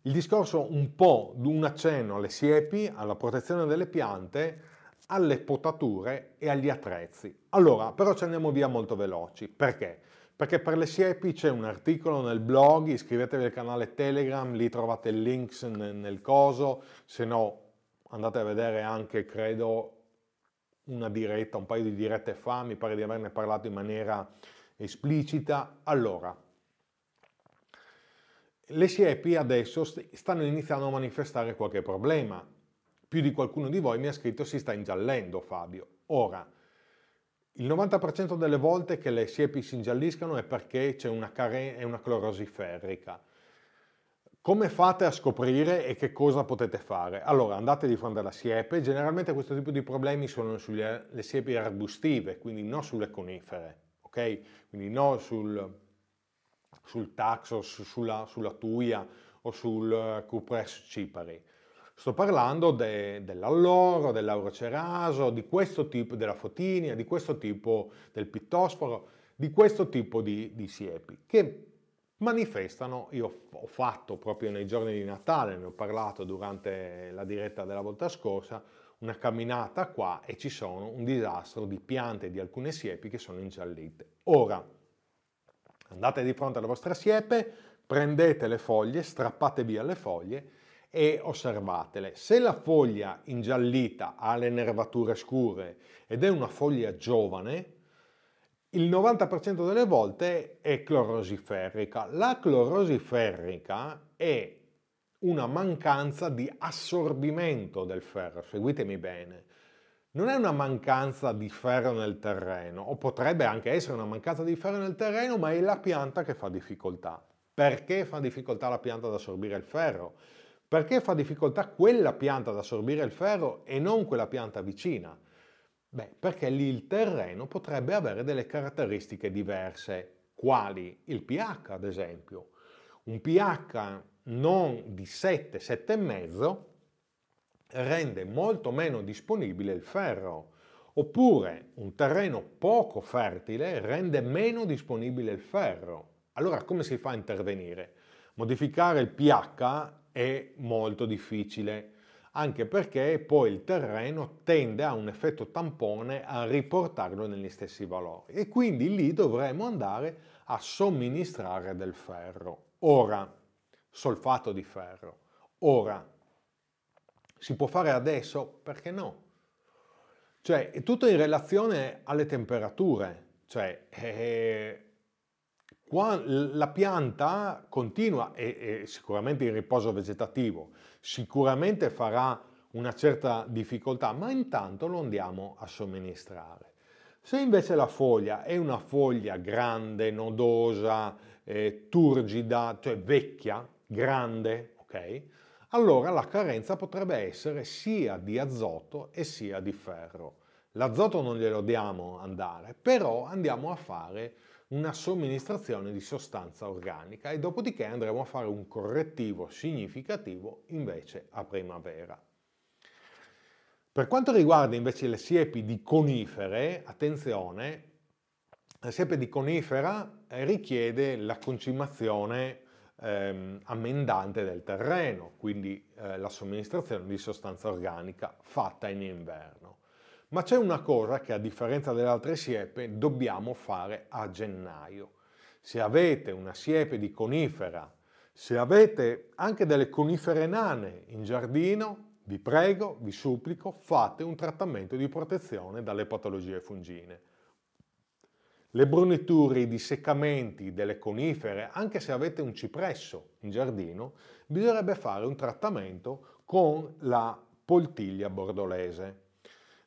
il discorso un po' di un accenno alle siepi, alla protezione delle piante, alle potature e agli attrezzi. Allora, però ci andiamo via molto veloci. Perché? Perché per le siepi c'è un articolo nel blog, iscrivetevi al canale Telegram, lì trovate il link nel coso, se no andate a vedere anche, credo, una diretta, un paio di dirette fa, mi pare di averne parlato in maniera esplicita. Allora, le SIEPI adesso stanno iniziando a manifestare qualche problema. Più di qualcuno di voi mi ha scritto si sta ingiallendo Fabio. Ora, il 90% delle volte che le siepi si ingialliscano è perché c'è una, care- una clorosi ferrica. Come fate a scoprire e che cosa potete fare? Allora, andate di fronte alla siepe, generalmente questo tipo di problemi sono sulle siepi arbustive, quindi non sulle conifere, ok? Quindi non sul, sul taxo, sulla, sulla tuia o sul eh, cupresso cipari. Sto parlando de, dell'alloro, dell'auroceraso, di questo tipo, della fotinia, di questo tipo del pittosforo, di questo tipo di, di siepi, che manifestano, io ho fatto proprio nei giorni di Natale, ne ho parlato durante la diretta della volta scorsa, una camminata qua e ci sono un disastro di piante di alcune siepi che sono ingiallite. Ora, andate di fronte alla vostra siepe, prendete le foglie, strappate via le foglie e osservatele. Se la foglia ingiallita ha le nervature scure ed è una foglia giovane, il 90% delle volte è clorosi ferrica. La clorosi ferrica è una mancanza di assorbimento del ferro, seguitemi bene. Non è una mancanza di ferro nel terreno, o potrebbe anche essere una mancanza di ferro nel terreno, ma è la pianta che fa difficoltà. Perché fa difficoltà la pianta ad assorbire il ferro? Perché fa difficoltà quella pianta ad assorbire il ferro e non quella pianta vicina? Beh, perché lì il terreno potrebbe avere delle caratteristiche diverse, quali il pH ad esempio. Un pH non di 7, 7,5 rende molto meno disponibile il ferro, oppure un terreno poco fertile rende meno disponibile il ferro. Allora come si fa a intervenire? Modificare il pH è molto difficile anche perché poi il terreno tende a un effetto tampone a riportarlo negli stessi valori e quindi lì dovremo andare a somministrare del ferro. Ora, solfato di ferro, ora, si può fare adesso? Perché no? Cioè, è tutto in relazione alle temperature, cioè... Eh, la pianta continua e, e sicuramente il riposo vegetativo, sicuramente farà una certa difficoltà, ma intanto lo andiamo a somministrare. Se invece la foglia è una foglia grande, nodosa, eh, turgida, cioè vecchia, grande, ok? Allora la carenza potrebbe essere sia di azoto e sia di ferro. L'azoto non glielo diamo andare, però andiamo a fare una somministrazione di sostanza organica e dopodiché andremo a fare un correttivo significativo invece a primavera. Per quanto riguarda invece le siepi di conifere, attenzione, la siepe di conifera eh, richiede la concimazione ehm, ammendante del terreno, quindi eh, la somministrazione di sostanza organica fatta in inverno. Ma c'è una cosa che a differenza delle altre siepe dobbiamo fare a gennaio. Se avete una siepe di conifera, se avete anche delle conifere nane in giardino, vi prego, vi supplico, fate un trattamento di protezione dalle patologie fungine. Le bruniture, i disseccamenti delle conifere, anche se avete un cipresso in giardino, bisognerebbe fare un trattamento con la poltiglia bordolese.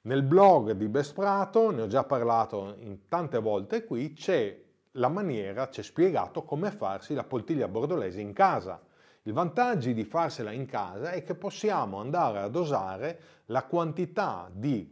Nel blog di Besprato, ne ho già parlato tante volte qui, c'è la maniera, c'è spiegato come farsi la poltiglia bordolese in casa. Il vantaggio di farsela in casa è che possiamo andare a dosare la quantità di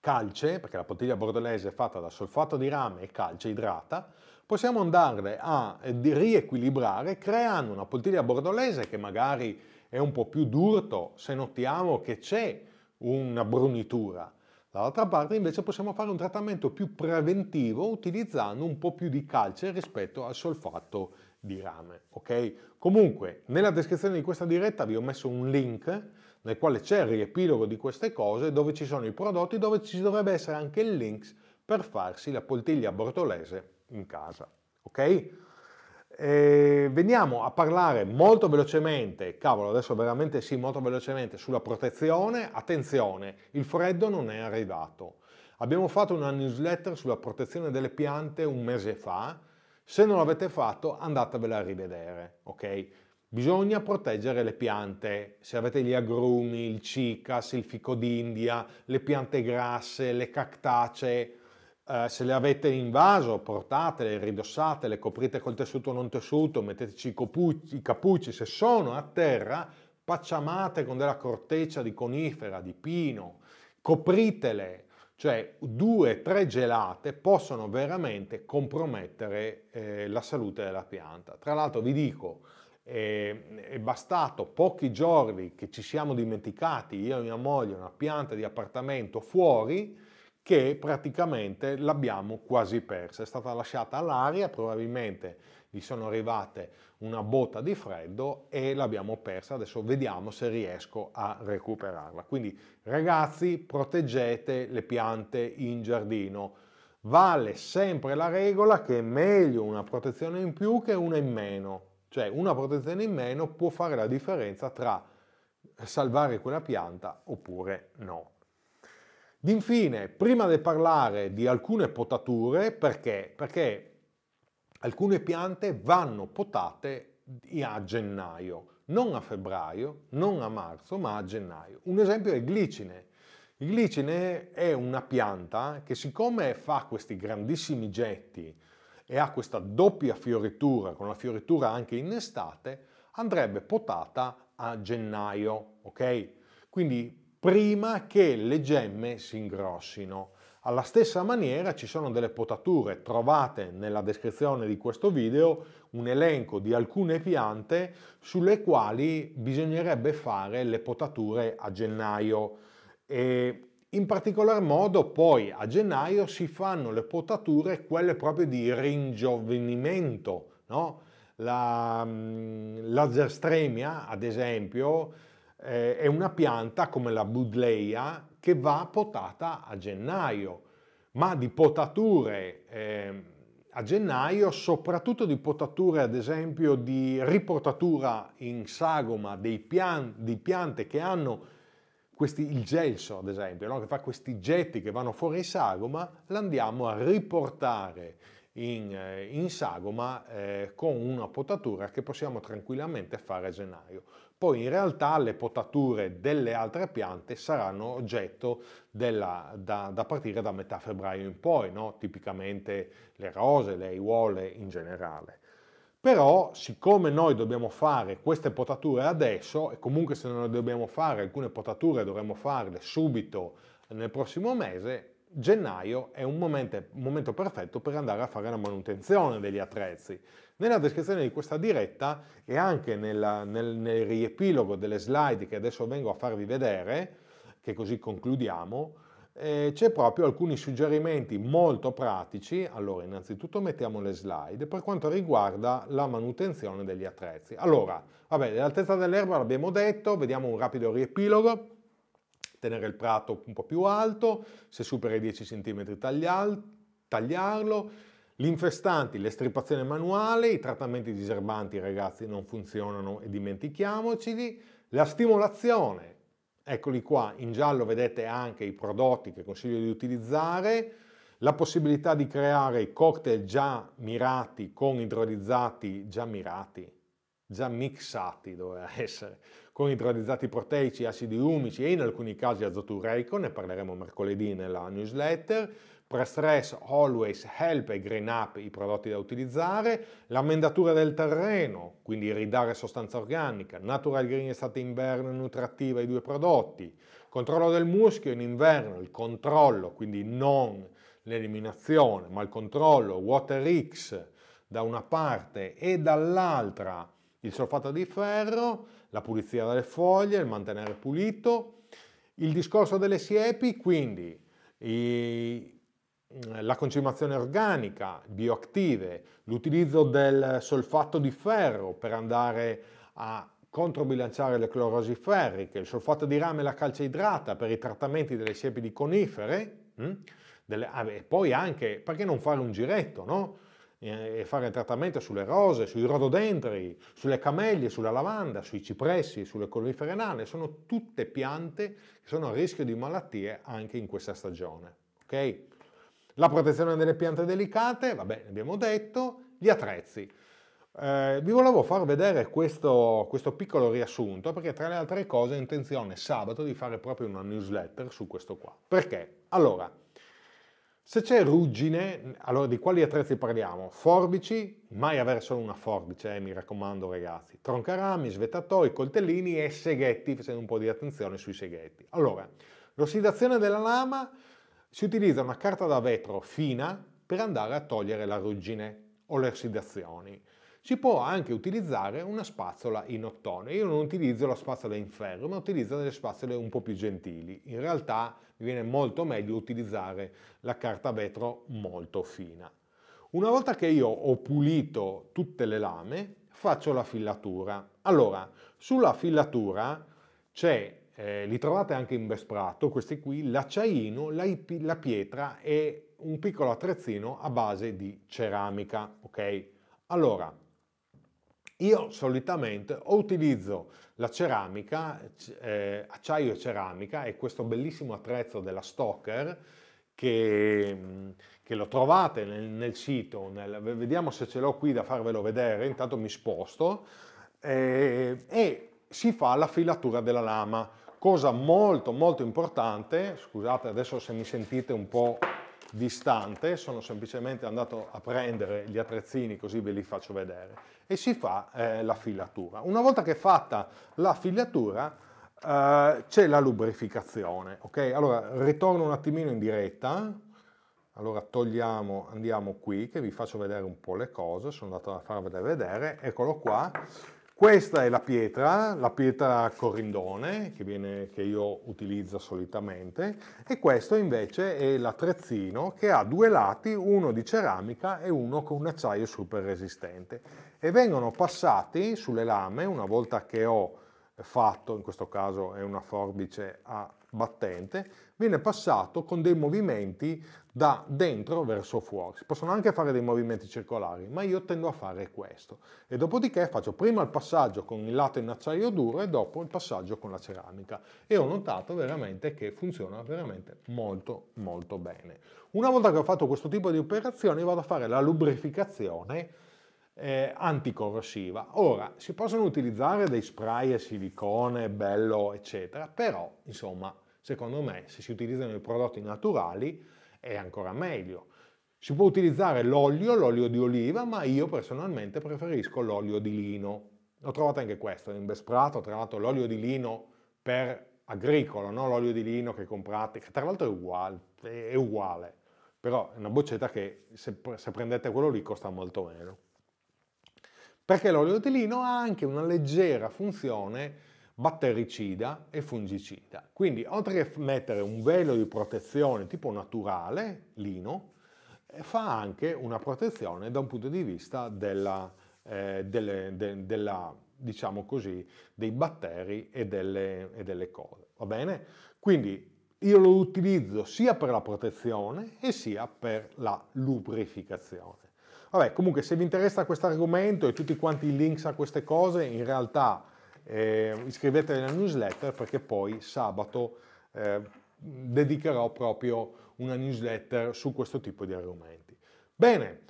calce, perché la poltiglia bordolese è fatta da solfato di rame e calce idrata, possiamo andare a riequilibrare creando una poltiglia bordolese che magari è un po' più d'urto se notiamo che c'è una brunitura. Dall'altra parte invece possiamo fare un trattamento più preventivo utilizzando un po' più di calce rispetto al solfato di rame. Ok? Comunque, nella descrizione di questa diretta vi ho messo un link nel quale c'è il riepilogo di queste cose, dove ci sono i prodotti, dove ci dovrebbe essere anche il link per farsi la poltiglia bortolese in casa. Ok? Eh, veniamo a parlare molto velocemente, cavolo adesso veramente sì, molto velocemente sulla protezione. Attenzione, il freddo non è arrivato. Abbiamo fatto una newsletter sulla protezione delle piante un mese fa. Se non l'avete fatto andatevela a rivedere, ok? Bisogna proteggere le piante, se avete gli agrumi, il cicas, il fico d'India, le piante grasse, le cactacee, eh, se le avete in vaso, portatele, ridossatele, coprite col tessuto o non tessuto, metteteci i, copucci, i cappucci, se sono a terra, pacciamate con della corteccia di conifera, di pino, copritele, cioè due, tre gelate possono veramente compromettere eh, la salute della pianta. Tra l'altro vi dico, eh, è bastato pochi giorni che ci siamo dimenticati, io e mia moglie, una pianta di appartamento fuori, che praticamente l'abbiamo quasi persa, è stata lasciata all'aria, probabilmente gli sono arrivate una botta di freddo e l'abbiamo persa, adesso vediamo se riesco a recuperarla. Quindi ragazzi proteggete le piante in giardino, vale sempre la regola che è meglio una protezione in più che una in meno, cioè una protezione in meno può fare la differenza tra salvare quella pianta oppure no. Infine, prima di parlare di alcune potature, perché? Perché alcune piante vanno potate a gennaio, non a febbraio, non a marzo, ma a gennaio. Un esempio è il glicine. Il glicine è una pianta che siccome fa questi grandissimi getti e ha questa doppia fioritura, con la fioritura anche in estate, andrebbe potata a gennaio, ok? Quindi prima che le gemme si ingrossino. Alla stessa maniera ci sono delle potature, trovate nella descrizione di questo video un elenco di alcune piante sulle quali bisognerebbe fare le potature a gennaio. E in particolar modo poi a gennaio si fanno le potature, quelle proprio di ringiovenimento, no? La, mm, la gerstremia, ad esempio, eh, è una pianta come la budleia che va potata a gennaio, ma di potature eh, a gennaio, soprattutto di potature ad esempio di riportatura in sagoma pian di piante che hanno questi, il gelso ad esempio, no? che fa questi getti che vanno fuori in sagoma, l'andiamo a riportare in, eh, in sagoma eh, con una potatura che possiamo tranquillamente fare a gennaio. Poi in realtà le potature delle altre piante saranno oggetto della, da, da, partire da metà febbraio in poi, no? tipicamente le rose, le aiuole in generale. Però, siccome noi dobbiamo fare queste potature adesso, e comunque se non le dobbiamo fare, alcune potature dovremmo farle subito nel prossimo mese, gennaio è un momento, un momento, perfetto per andare a fare la manutenzione degli attrezzi. Nella descrizione di questa diretta e anche nella, nel, nel riepilogo delle slide che adesso vengo a farvi vedere, che così concludiamo, eh, c'è proprio alcuni suggerimenti molto pratici. Allora, innanzitutto mettiamo le slide per quanto riguarda la manutenzione degli attrezzi. Allora, vabbè, l'altezza dell'erba l'abbiamo detto, vediamo un rapido riepilogo tenere il prato un po' più alto, se supera i 10 cm tagliarlo, gli infestanti, l'estirpazione manuale, i trattamenti diserbanti ragazzi non funzionano e dimentichiamoceli, la stimolazione, eccoli qua, in giallo vedete anche i prodotti che consiglio di utilizzare, la possibilità di creare cocktail già mirati con idrolizzati già mirati, già mixati doveva essere, con idrolizzati proteici, acidi umici e in alcuni casi azotureico, ne parleremo mercoledì nella newsletter. Pre-stress, always, help e green up i prodotti da utilizzare, l'ammendatura del terreno, quindi ridare sostanza organica, natural green estate-inverno e nutrattiva i due prodotti, controllo del muschio in inverno, il controllo, quindi non l'eliminazione, ma il controllo, water X da una parte e dall'altra il solfato di ferro, la pulizia delle foglie, il mantenere pulito. Il discorso delle siepi, quindi i, eh, la concimazione organica, bioattive, l'utilizzo del solfato di ferro per andare a controbilanciare le clorosi ferriche, il solfato di rame e la calcia idrata per i trattamenti delle siepi di conifere, mh? Hm? Delle, ah, e poi anche, perché non fare un giretto, no? e fare trattamento sulle rose, sui rododendri, sulle camelie, sulla lavanda, sui cipressi, sulle collifere nane, sono tutte piante che sono a rischio di malattie anche in questa stagione. Okay? La protezione delle piante delicate, vabbè, abbiamo detto, gli attrezzi. Eh, vi volevo far vedere questo, questo, piccolo riassunto perché tra le altre cose ho intenzione sabato di fare proprio una newsletter su questo qua. Perché? Allora, se c'è ruggine, allora di quali attrezzi parliamo? Forbici, mai avere solo una forbice, eh, mi raccomando ragazzi. Troncarami, svettatori, coltellini e seghetti, facendo un po' di attenzione sui seghetti. Allora, l'ossidazione della lama si utilizza una carta da vetro fina per andare a togliere la ruggine o le ossidazioni. Si può anche utilizzare una spazzola in ottone. Io non utilizzo la spazzola in ferro, ma utilizzo delle spazzole un po' più gentili. In realtà viene molto meglio utilizzare la carta vetro molto fina. Una volta che io ho pulito tutte le lame, faccio la filatura. Allora, sulla filatura c'è, eh, li trovate anche in vesprato, questi qui, l'acciaino, la, la pietra e un piccolo attrezzino a base di ceramica, ok? Allora, io solitamente utilizzo la ceramica, eh, acciaio e ceramica, e questo bellissimo attrezzo della Stoker, che, che, lo trovate nel, nel sito, nel, vediamo se ce l'ho qui da farvelo vedere, intanto mi sposto, eh, e si fa la filatura della lama, cosa molto molto importante, scusate adesso se mi sentite un po' distante, sono semplicemente andato a prendere gli attrezzini così ve li faccio vedere e si fa eh, la filatura. Una volta che è fatta la filatura eh, c'è la lubrificazione, ok? Allora ritorno un attimino in diretta, allora togliamo, andiamo qui che vi faccio vedere un po' le cose, sono andato a farvele vedere, eccolo qua. Questa è la pietra, la pietra corrindone che, viene, che io utilizzo solitamente e questo invece è l'attrezzino che ha due lati, uno di ceramica e uno con un acciaio super resistente e vengono passati sulle lame una volta che ho fatto, in questo caso è una forbice a battente, viene passato con dei movimenti da dentro verso fuori. Si possono anche fare dei movimenti circolari, ma io tendo a fare questo. E dopodiché faccio prima il passaggio con il lato in acciaio duro e dopo il passaggio con la ceramica. E ho notato veramente che funziona veramente molto molto bene. Una volta che ho fatto questo tipo di operazioni vado a fare la lubrificazione eh, anticorrosiva. Ora, si possono utilizzare dei spray a silicone, bello, eccetera, però, insomma, secondo me, se si utilizzano i prodotti naturali, è ancora meglio. Si può utilizzare l'olio, l'olio di oliva, ma io personalmente preferisco l'olio di lino. Ho trovato anche questo in Besprato, tra l'altro l'olio di lino per agricolo, non l'olio di lino che comprate, che tra l'altro è uguale, è uguale, però è una boccetta che se, se prendete quello lì costa molto meno. Perché l'olio di lino ha anche una leggera funzione battericida e fungicida. Quindi oltre che mettere un velo di protezione tipo naturale, lino, eh, fa anche una protezione da un punto di vista della, eh, delle, de, della, diciamo così, dei batteri e delle, e delle cose. Va bene? Quindi io lo utilizzo sia per la protezione e sia per la lubrificazione. Vabbè, comunque se vi interessa questo argomento e tutti quanti i links a queste cose, in realtà eh, iscrivetevi alla newsletter perché poi sabato eh, dedicherò proprio una newsletter su questo tipo di argomenti. Bene,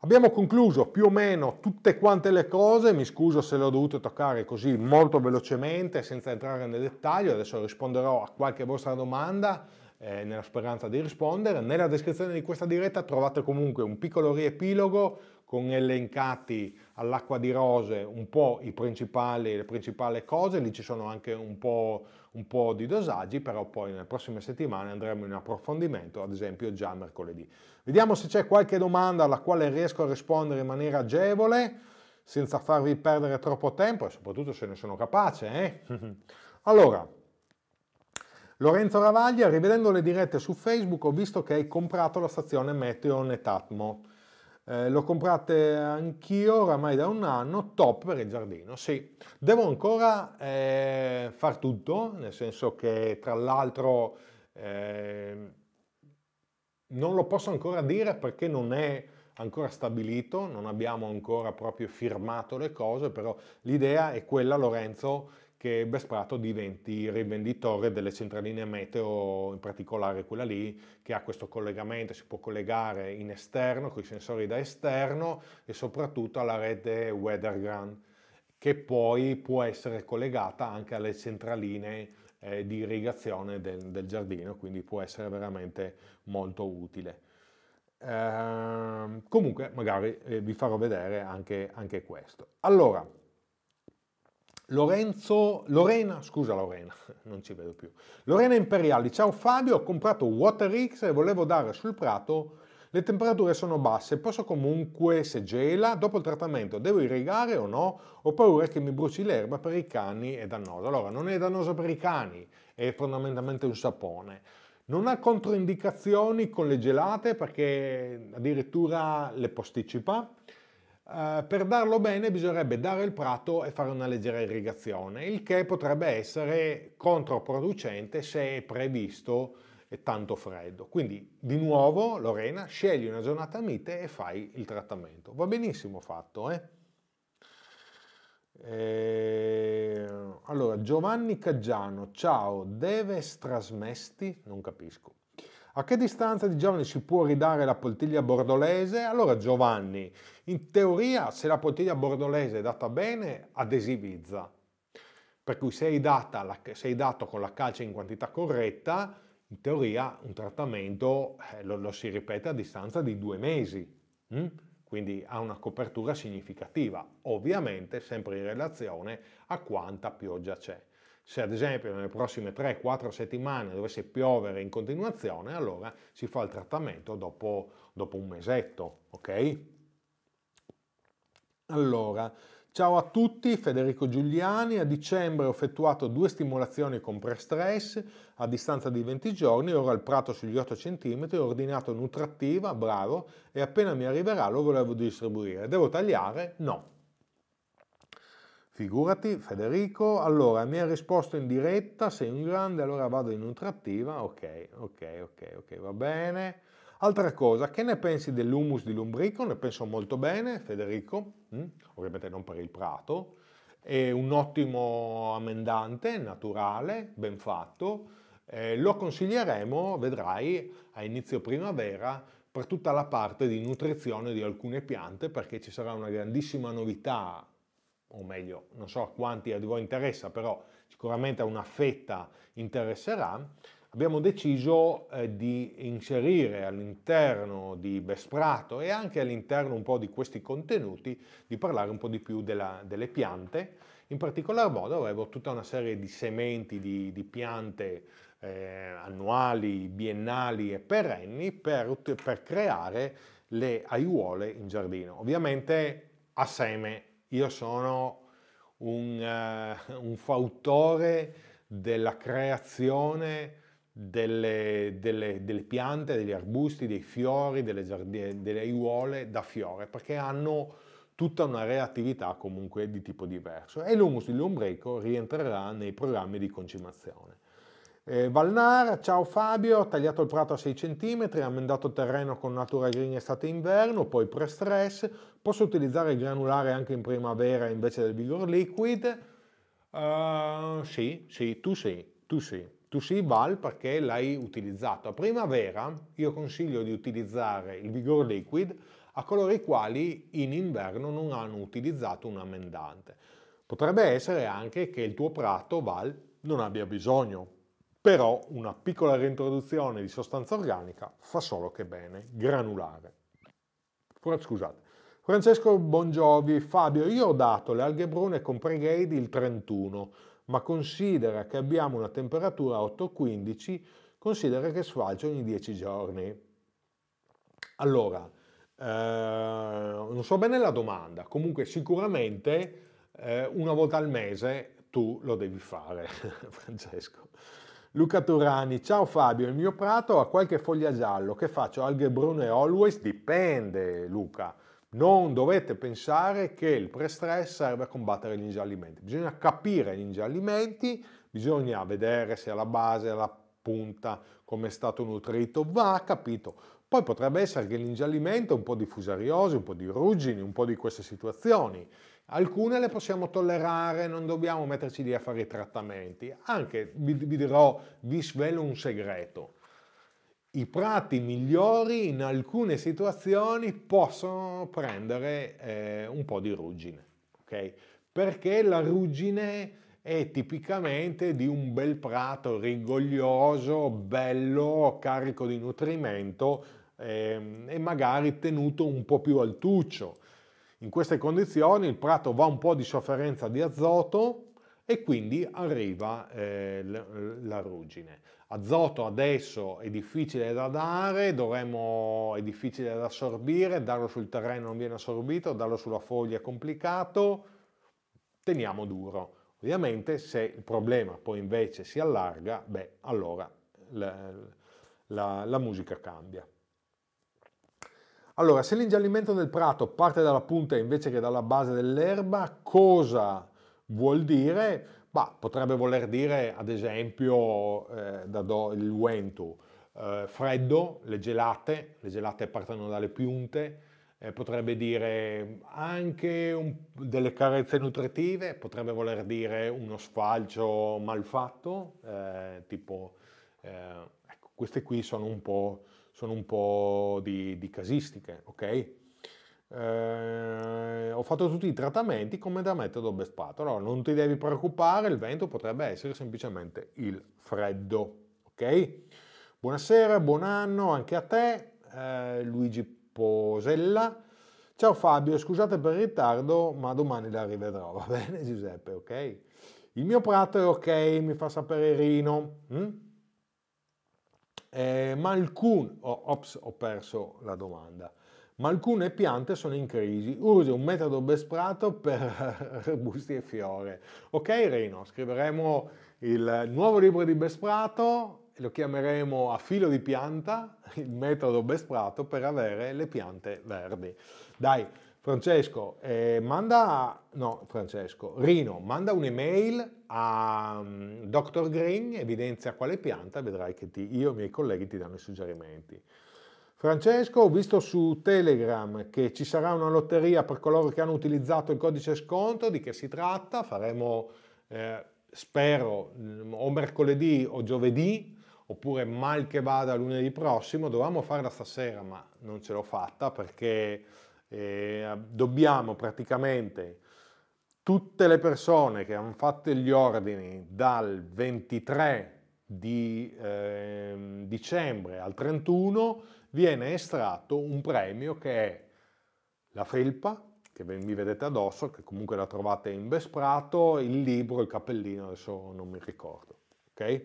abbiamo concluso più o meno tutte quante le cose, mi scuso se le ho dovute toccare così molto velocemente senza entrare nel dettaglio, adesso risponderò a qualche vostra domanda eh, nella speranza di rispondere. Nella descrizione di questa diretta trovate comunque un piccolo riepilogo con elencati all'acqua di rose un po' le principali cose, lì ci sono anche un po', un po', di dosaggi, però poi nelle prossime settimane andremo in approfondimento, ad esempio già mercoledì. Vediamo se c'è qualche domanda alla quale riesco a rispondere in maniera agevole, senza farvi perdere troppo tempo e soprattutto se ne sono capace. Eh? allora, Lorenzo Ravaglia, rivedendo le dirette su Facebook ho visto che hai comprato la stazione Meteo Netatmo eh, lo comprate anch'io oramai da un anno, top per il giardino, sì. Devo ancora eh, far tutto, nel senso che tra l'altro eh, non lo posso ancora dire perché non è ancora stabilito, non abbiamo ancora proprio firmato le cose, però l'idea è quella, Lorenzo, che Besprato diventi rivenditore delle centraline meteo, in particolare quella lì che ha questo collegamento, si può collegare in esterno con i sensori da esterno e soprattutto alla rete Weatherground che poi può essere collegata anche alle centraline eh, di irrigazione del, del, giardino, quindi può essere veramente molto utile. Ehm, comunque magari eh, vi farò vedere anche, anche questo. Allora, Lorenzo, Lorena, scusa Lorena, non ci vedo più. Lorena Imperiali, ciao Fabio, ho comprato WaterX e volevo dare sul prato. Le temperature sono basse, posso comunque, se gela, dopo il trattamento devo irrigare o no? Ho paura che mi bruci l'erba per i cani, è dannoso. Allora, non è dannoso per i cani, è fondamentalmente un sapone. Non ha controindicazioni con le gelate perché addirittura le posticipa. Eh, per darlo bene bisognerebbe dare il prato e fare una leggera irrigazione, il che potrebbe essere controproducente se è previsto e tanto freddo. Quindi di nuovo Lorena scegli una giornata mite e fai il trattamento. Va benissimo fatto, eh? E... Eh, allora, Giovanni Caggiano, ciao, deve trasmesti? Non capisco. A che distanza di Giovanni si può ridare la poltiglia bordolese? Allora Giovanni, in teoria se la poltiglia bordolese è data bene, adesivizza. Per cui se hai, la, se hai dato con la calce in quantità corretta, in teoria un trattamento eh, lo, lo, si ripete a distanza di due mesi. Mm? quindi ha una copertura significativa, ovviamente sempre in relazione a quanta pioggia c'è. Se ad esempio nelle prossime 3-4 settimane dovesse piovere in continuazione, allora si fa il trattamento dopo, dopo un mesetto, ok? Allora, Ciao a tutti, Federico Giuliani. A dicembre ho effettuato due stimolazioni con pre-stress a distanza di 20 giorni, ora il prato sugli 8 cm, ho ordinato nutrattiva, bravo, e appena mi arriverà lo volevo distribuire. Devo tagliare? No. Figurati, Federico. Allora, mi ha risposto in diretta, sei un grande, allora vado in nutrattiva. Ok, ok, ok, ok, va bene. Altra cosa, che ne pensi dell'humus di Lumbrico? Ne penso molto bene, Federico. Mm? Ovviamente non per il prato. È un ottimo ammendante, naturale, ben fatto. Eh, lo consiglieremo, vedrai, a inizio primavera per tutta la parte di nutrizione di alcune piante perché ci sarà una grandissima novità o meglio, non so a quanti di voi interessa, però sicuramente a una fetta interesserà, abbiamo deciso eh, di inserire all'interno di Besprato e anche all'interno un po' di questi contenuti di parlare un po' di più della, delle piante. In particolar modo avevo tutta una serie di sementi di, di piante eh, annuali, biennali e perenni per, per creare le aiuole in giardino. Ovviamente a seme io sono un, uh, un fautore della creazione delle, delle, delle, piante, degli arbusti, dei fiori, delle, giardine, delle aiuole da fiore, perché hanno tutta una reattività comunque di tipo diverso e l'humus di Lombreco rientrerà nei programmi di concimazione. Eh, Valnar, ciao Fabio, ho tagliato il prato a 6 cm, ammendato il terreno con natura green estate-inverno, poi pre-stress, posso utilizzare il granulare anche in primavera invece del Vigor Liquid? Uh, sì, sì, tu sì, tu sì, tu sì Val perché l'hai utilizzato. A primavera io consiglio di utilizzare il Vigor Liquid a coloro i quali in inverno non hanno utilizzato un ammendante. Potrebbe essere anche che il tuo prato, Val, non abbia bisogno però una piccola reintroduzione di sostanza organica fa solo che bene, granulare. Scusate. Francesco Bongiovi, Fabio, io ho dato le alghe brune con Pregade il 31, ma considera che abbiamo una temperatura 8-15, considera che sfalcio ogni 10 giorni. Allora, eh, non so bene la domanda, comunque sicuramente eh, una volta al mese tu lo devi fare, Francesco. Luca Turani, ciao Fabio, il mio prato ha qualche foglia giallo, che faccio? Alghe brune always? Dipende Luca, non dovete pensare che il pre-stress serve a combattere gli ingiallimenti, bisogna capire gli ingiallimenti, bisogna vedere se alla base, alla punta, come è stato nutrito, va capito. Poi potrebbe essere che l'ingiallimento è un po' di fusariosi, un po' di ruggini, un po' di queste situazioni Alcune le possiamo tollerare, non dobbiamo metterci lì a fare i trattamenti. Anche, vi, vi dirò, vi svelo un segreto. I prati migliori in alcune situazioni possono prendere eh, un po' di ruggine, ok? Perché la ruggine è tipicamente di un bel prato rigoglioso, bello, carico di nutrimento eh, e magari tenuto un po' più altuccio in queste condizioni il prato va un po' di sofferenza di azoto e quindi arriva eh, la ruggine. Azoto adesso è difficile da dare, dovremmo, è difficile da assorbire, darlo sul terreno non viene assorbito, darlo sulla foglia è complicato, teniamo duro. Ovviamente se il problema poi invece si allarga, beh, allora la, la, la musica cambia. Allora, se l'ingiallimento del prato parte dalla punta invece che dalla base dell'erba, cosa vuol dire? Bah, potrebbe voler dire, ad esempio, eh, da do il Wentu, eh, freddo, le gelate, le gelate partono dalle piunte, eh, potrebbe dire anche un, delle carezze nutritive, potrebbe voler dire uno sfalcio malfatto, eh, tipo eh, ecco, queste qui sono un po' sono un po' di, di casistiche, ok? Eh, ho fatto tutti i trattamenti come da metodo best path. Allora non ti devi preoccupare, il vento potrebbe essere semplicemente il freddo, ok? Buonasera, buon anno anche a te, eh, Luigi Posella. Ciao Fabio, scusate per il ritardo, ma domani la rivedrò, va bene Giuseppe, ok? Il mio prato è ok, mi fa sapere Rino. Mm? eh, malcun, oh, ops, ho perso la domanda, ma alcune piante sono in crisi. Uso un metodo besprato per arbusti e fiore. Ok Reno, scriveremo il nuovo libro di Besprato, lo chiameremo a filo di pianta, il metodo Besprato per avere le piante verdi. Dai, Francesco, eh, manda, no, Francesco, Rino, manda un'email a um, mm, Dr. Green, evidenzia quale pianta, vedrai che ti, io e i miei colleghi ti danno i suggerimenti. Francesco, ho visto su Telegram che ci sarà una lotteria per coloro che hanno utilizzato il codice sconto, di che si tratta? Faremo, eh, spero, mm, o mercoledì o giovedì, oppure mal che vada lunedì prossimo, dovevamo farla stasera ma non ce l'ho fatta perché eh, dobbiamo praticamente tutte le persone che hanno fatto gli ordini dal 23 di eh, dicembre al 31 viene estratto un premio che è la felpa che vi vedete addosso, che comunque la trovate in Vesprato, il libro, il cappellino, adesso non mi ricordo. Ok?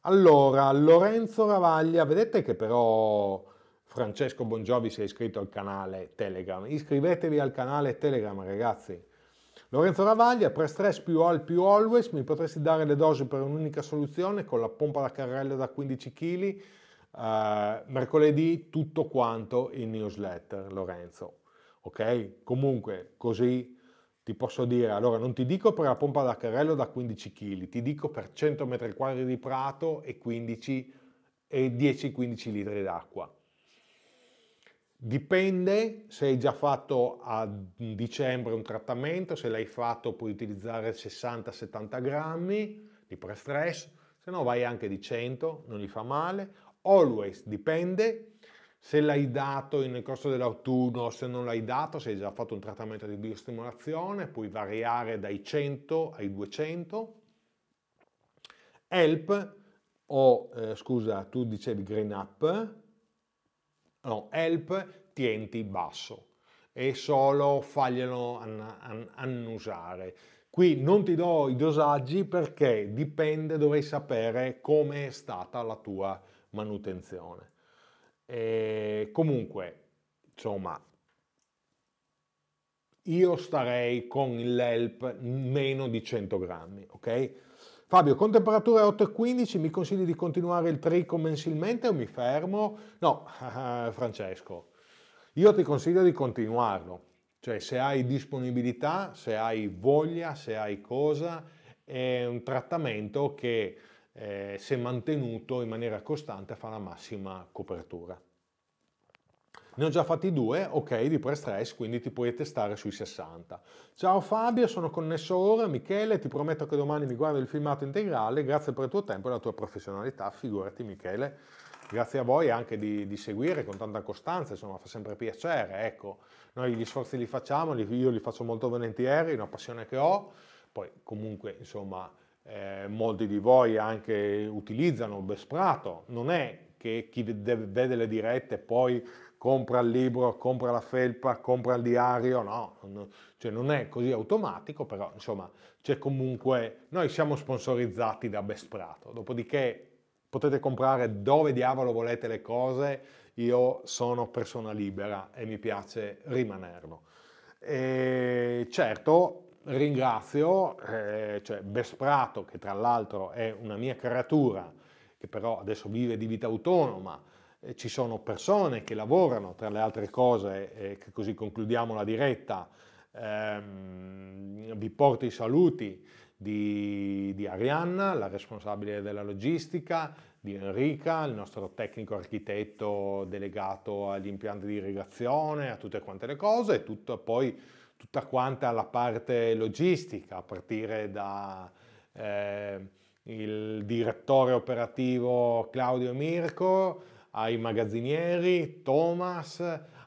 Allora, Lorenzo Ravaglia, vedete che però Francesco Bongiovi si è iscritto al canale Telegram. Iscrivetevi al canale Telegram, ragazzi. Lorenzo Ravaglia, per stress più all più always, mi potresti dare le dosi per un'unica soluzione con la pompa da carrello da 15 kg? Uh, mercoledì tutto quanto in newsletter, Lorenzo. Ok? Comunque, così ti posso dire, allora non ti dico per la pompa da carrello da 15 kg, ti dico per 100 m2 di prato e, 15, e 10-15 litri d'acqua. Dipende se hai già fatto a dicembre un trattamento, se l'hai fatto puoi utilizzare 60-70 grammi di pre-stress, se no vai anche di 100, non gli fa male. Always dipende se l'hai dato nel corso dell'autunno se non l'hai dato, se hai già fatto un trattamento di biostimolazione, puoi variare dai 100 ai 200. Help o, eh, scusa, tu dicevi green up, No, help tienti basso e solo faglielo an- an- annusare. Qui non ti do i dosaggi perché dipende, dovrei sapere come è stata la tua manutenzione. E comunque, insomma, io starei con l'help meno di 100 grammi, ok? Fabio, con temperature 8,15 mi consigli di continuare il trico mensilmente o mi fermo? No, Francesco, io ti consiglio di continuarlo. Cioè, se hai disponibilità, se hai voglia, se hai cosa, è un trattamento che, eh, se mantenuto in maniera costante, fa la massima copertura. Ne ho già fatti due, ok, di pre-stress, quindi ti puoi testare sui 60. Ciao Fabio, sono connesso ora, Michele, ti prometto che domani mi guardo il filmato integrale, grazie per il tuo tempo e la tua professionalità, figurati Michele, grazie a voi anche di, di seguire con tanta costanza, insomma fa sempre piacere, ecco, noi gli sforzi li facciamo, io li faccio molto volentieri, è una passione che ho, poi comunque insomma eh, molti di voi anche utilizzano Besprato, non è che chi vede le dirette poi compra il libro, compra la felpa, compra il diario, no, non, cioè non è così automatico, però insomma c'è comunque, noi siamo sponsorizzati da Best Prato, dopodiché potete comprare dove diavolo volete le cose, io sono persona libera e mi piace rimanerlo. E certo, ringrazio eh, cioè Best Prato, che tra l'altro è una mia creatura, che però adesso vive di vita autonoma, eh, ci sono persone che lavorano, tra le altre cose, eh, così concludiamo la diretta, ehm, vi porto i saluti di, di, Arianna, la responsabile della logistica, di Enrica, il nostro tecnico architetto delegato agli impianti di irrigazione, a tutte quante le cose, e tutto, poi tutta quanta la parte logistica, a partire da... Eh, il direttore operativo Claudio Mirko, ai magazzinieri, Thomas,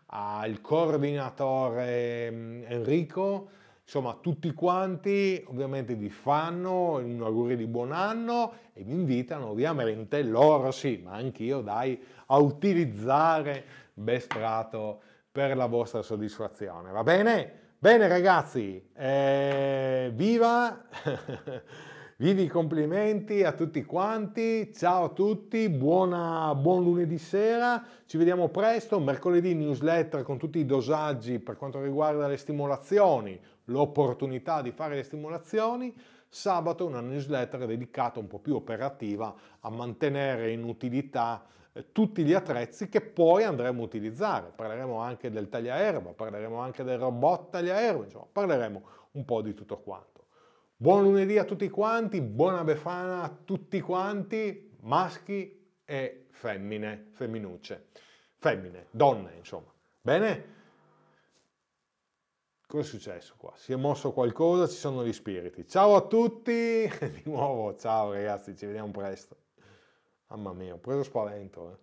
al coordinatore mm, Enrico, insomma a tutti quanti ovviamente vi fanno un augurio di buon anno e vi invitano ovviamente loro sì, ma anch'io dai, a utilizzare Bestrato per la vostra soddisfazione, va bene? Bene ragazzi, eh, viva! Vivi i complimenti a tutti quanti, ciao a tutti, buona, buon lunedì sera, ci vediamo presto, mercoledì newsletter con tutti i dosaggi per quanto riguarda le stimolazioni, l'opportunità di fare le stimolazioni, sabato una newsletter dedicata un po' più operativa a mantenere in utilità eh, tutti gli attrezzi che poi andremo a utilizzare. Parleremo anche del tagliaerba, parleremo anche del robot tagliaerba, insomma, parleremo un po' di tutto quanto. Buon lunedì a tutti quanti, buona Befana a tutti quanti, maschi e femmine, femminucce, femmine, donne insomma. Bene? Cosa è successo qua? Si è mosso qualcosa, ci sono gli spiriti. Ciao a tutti, di nuovo ciao ragazzi, ci vediamo presto. Mamma mia, ho preso spavento. Eh.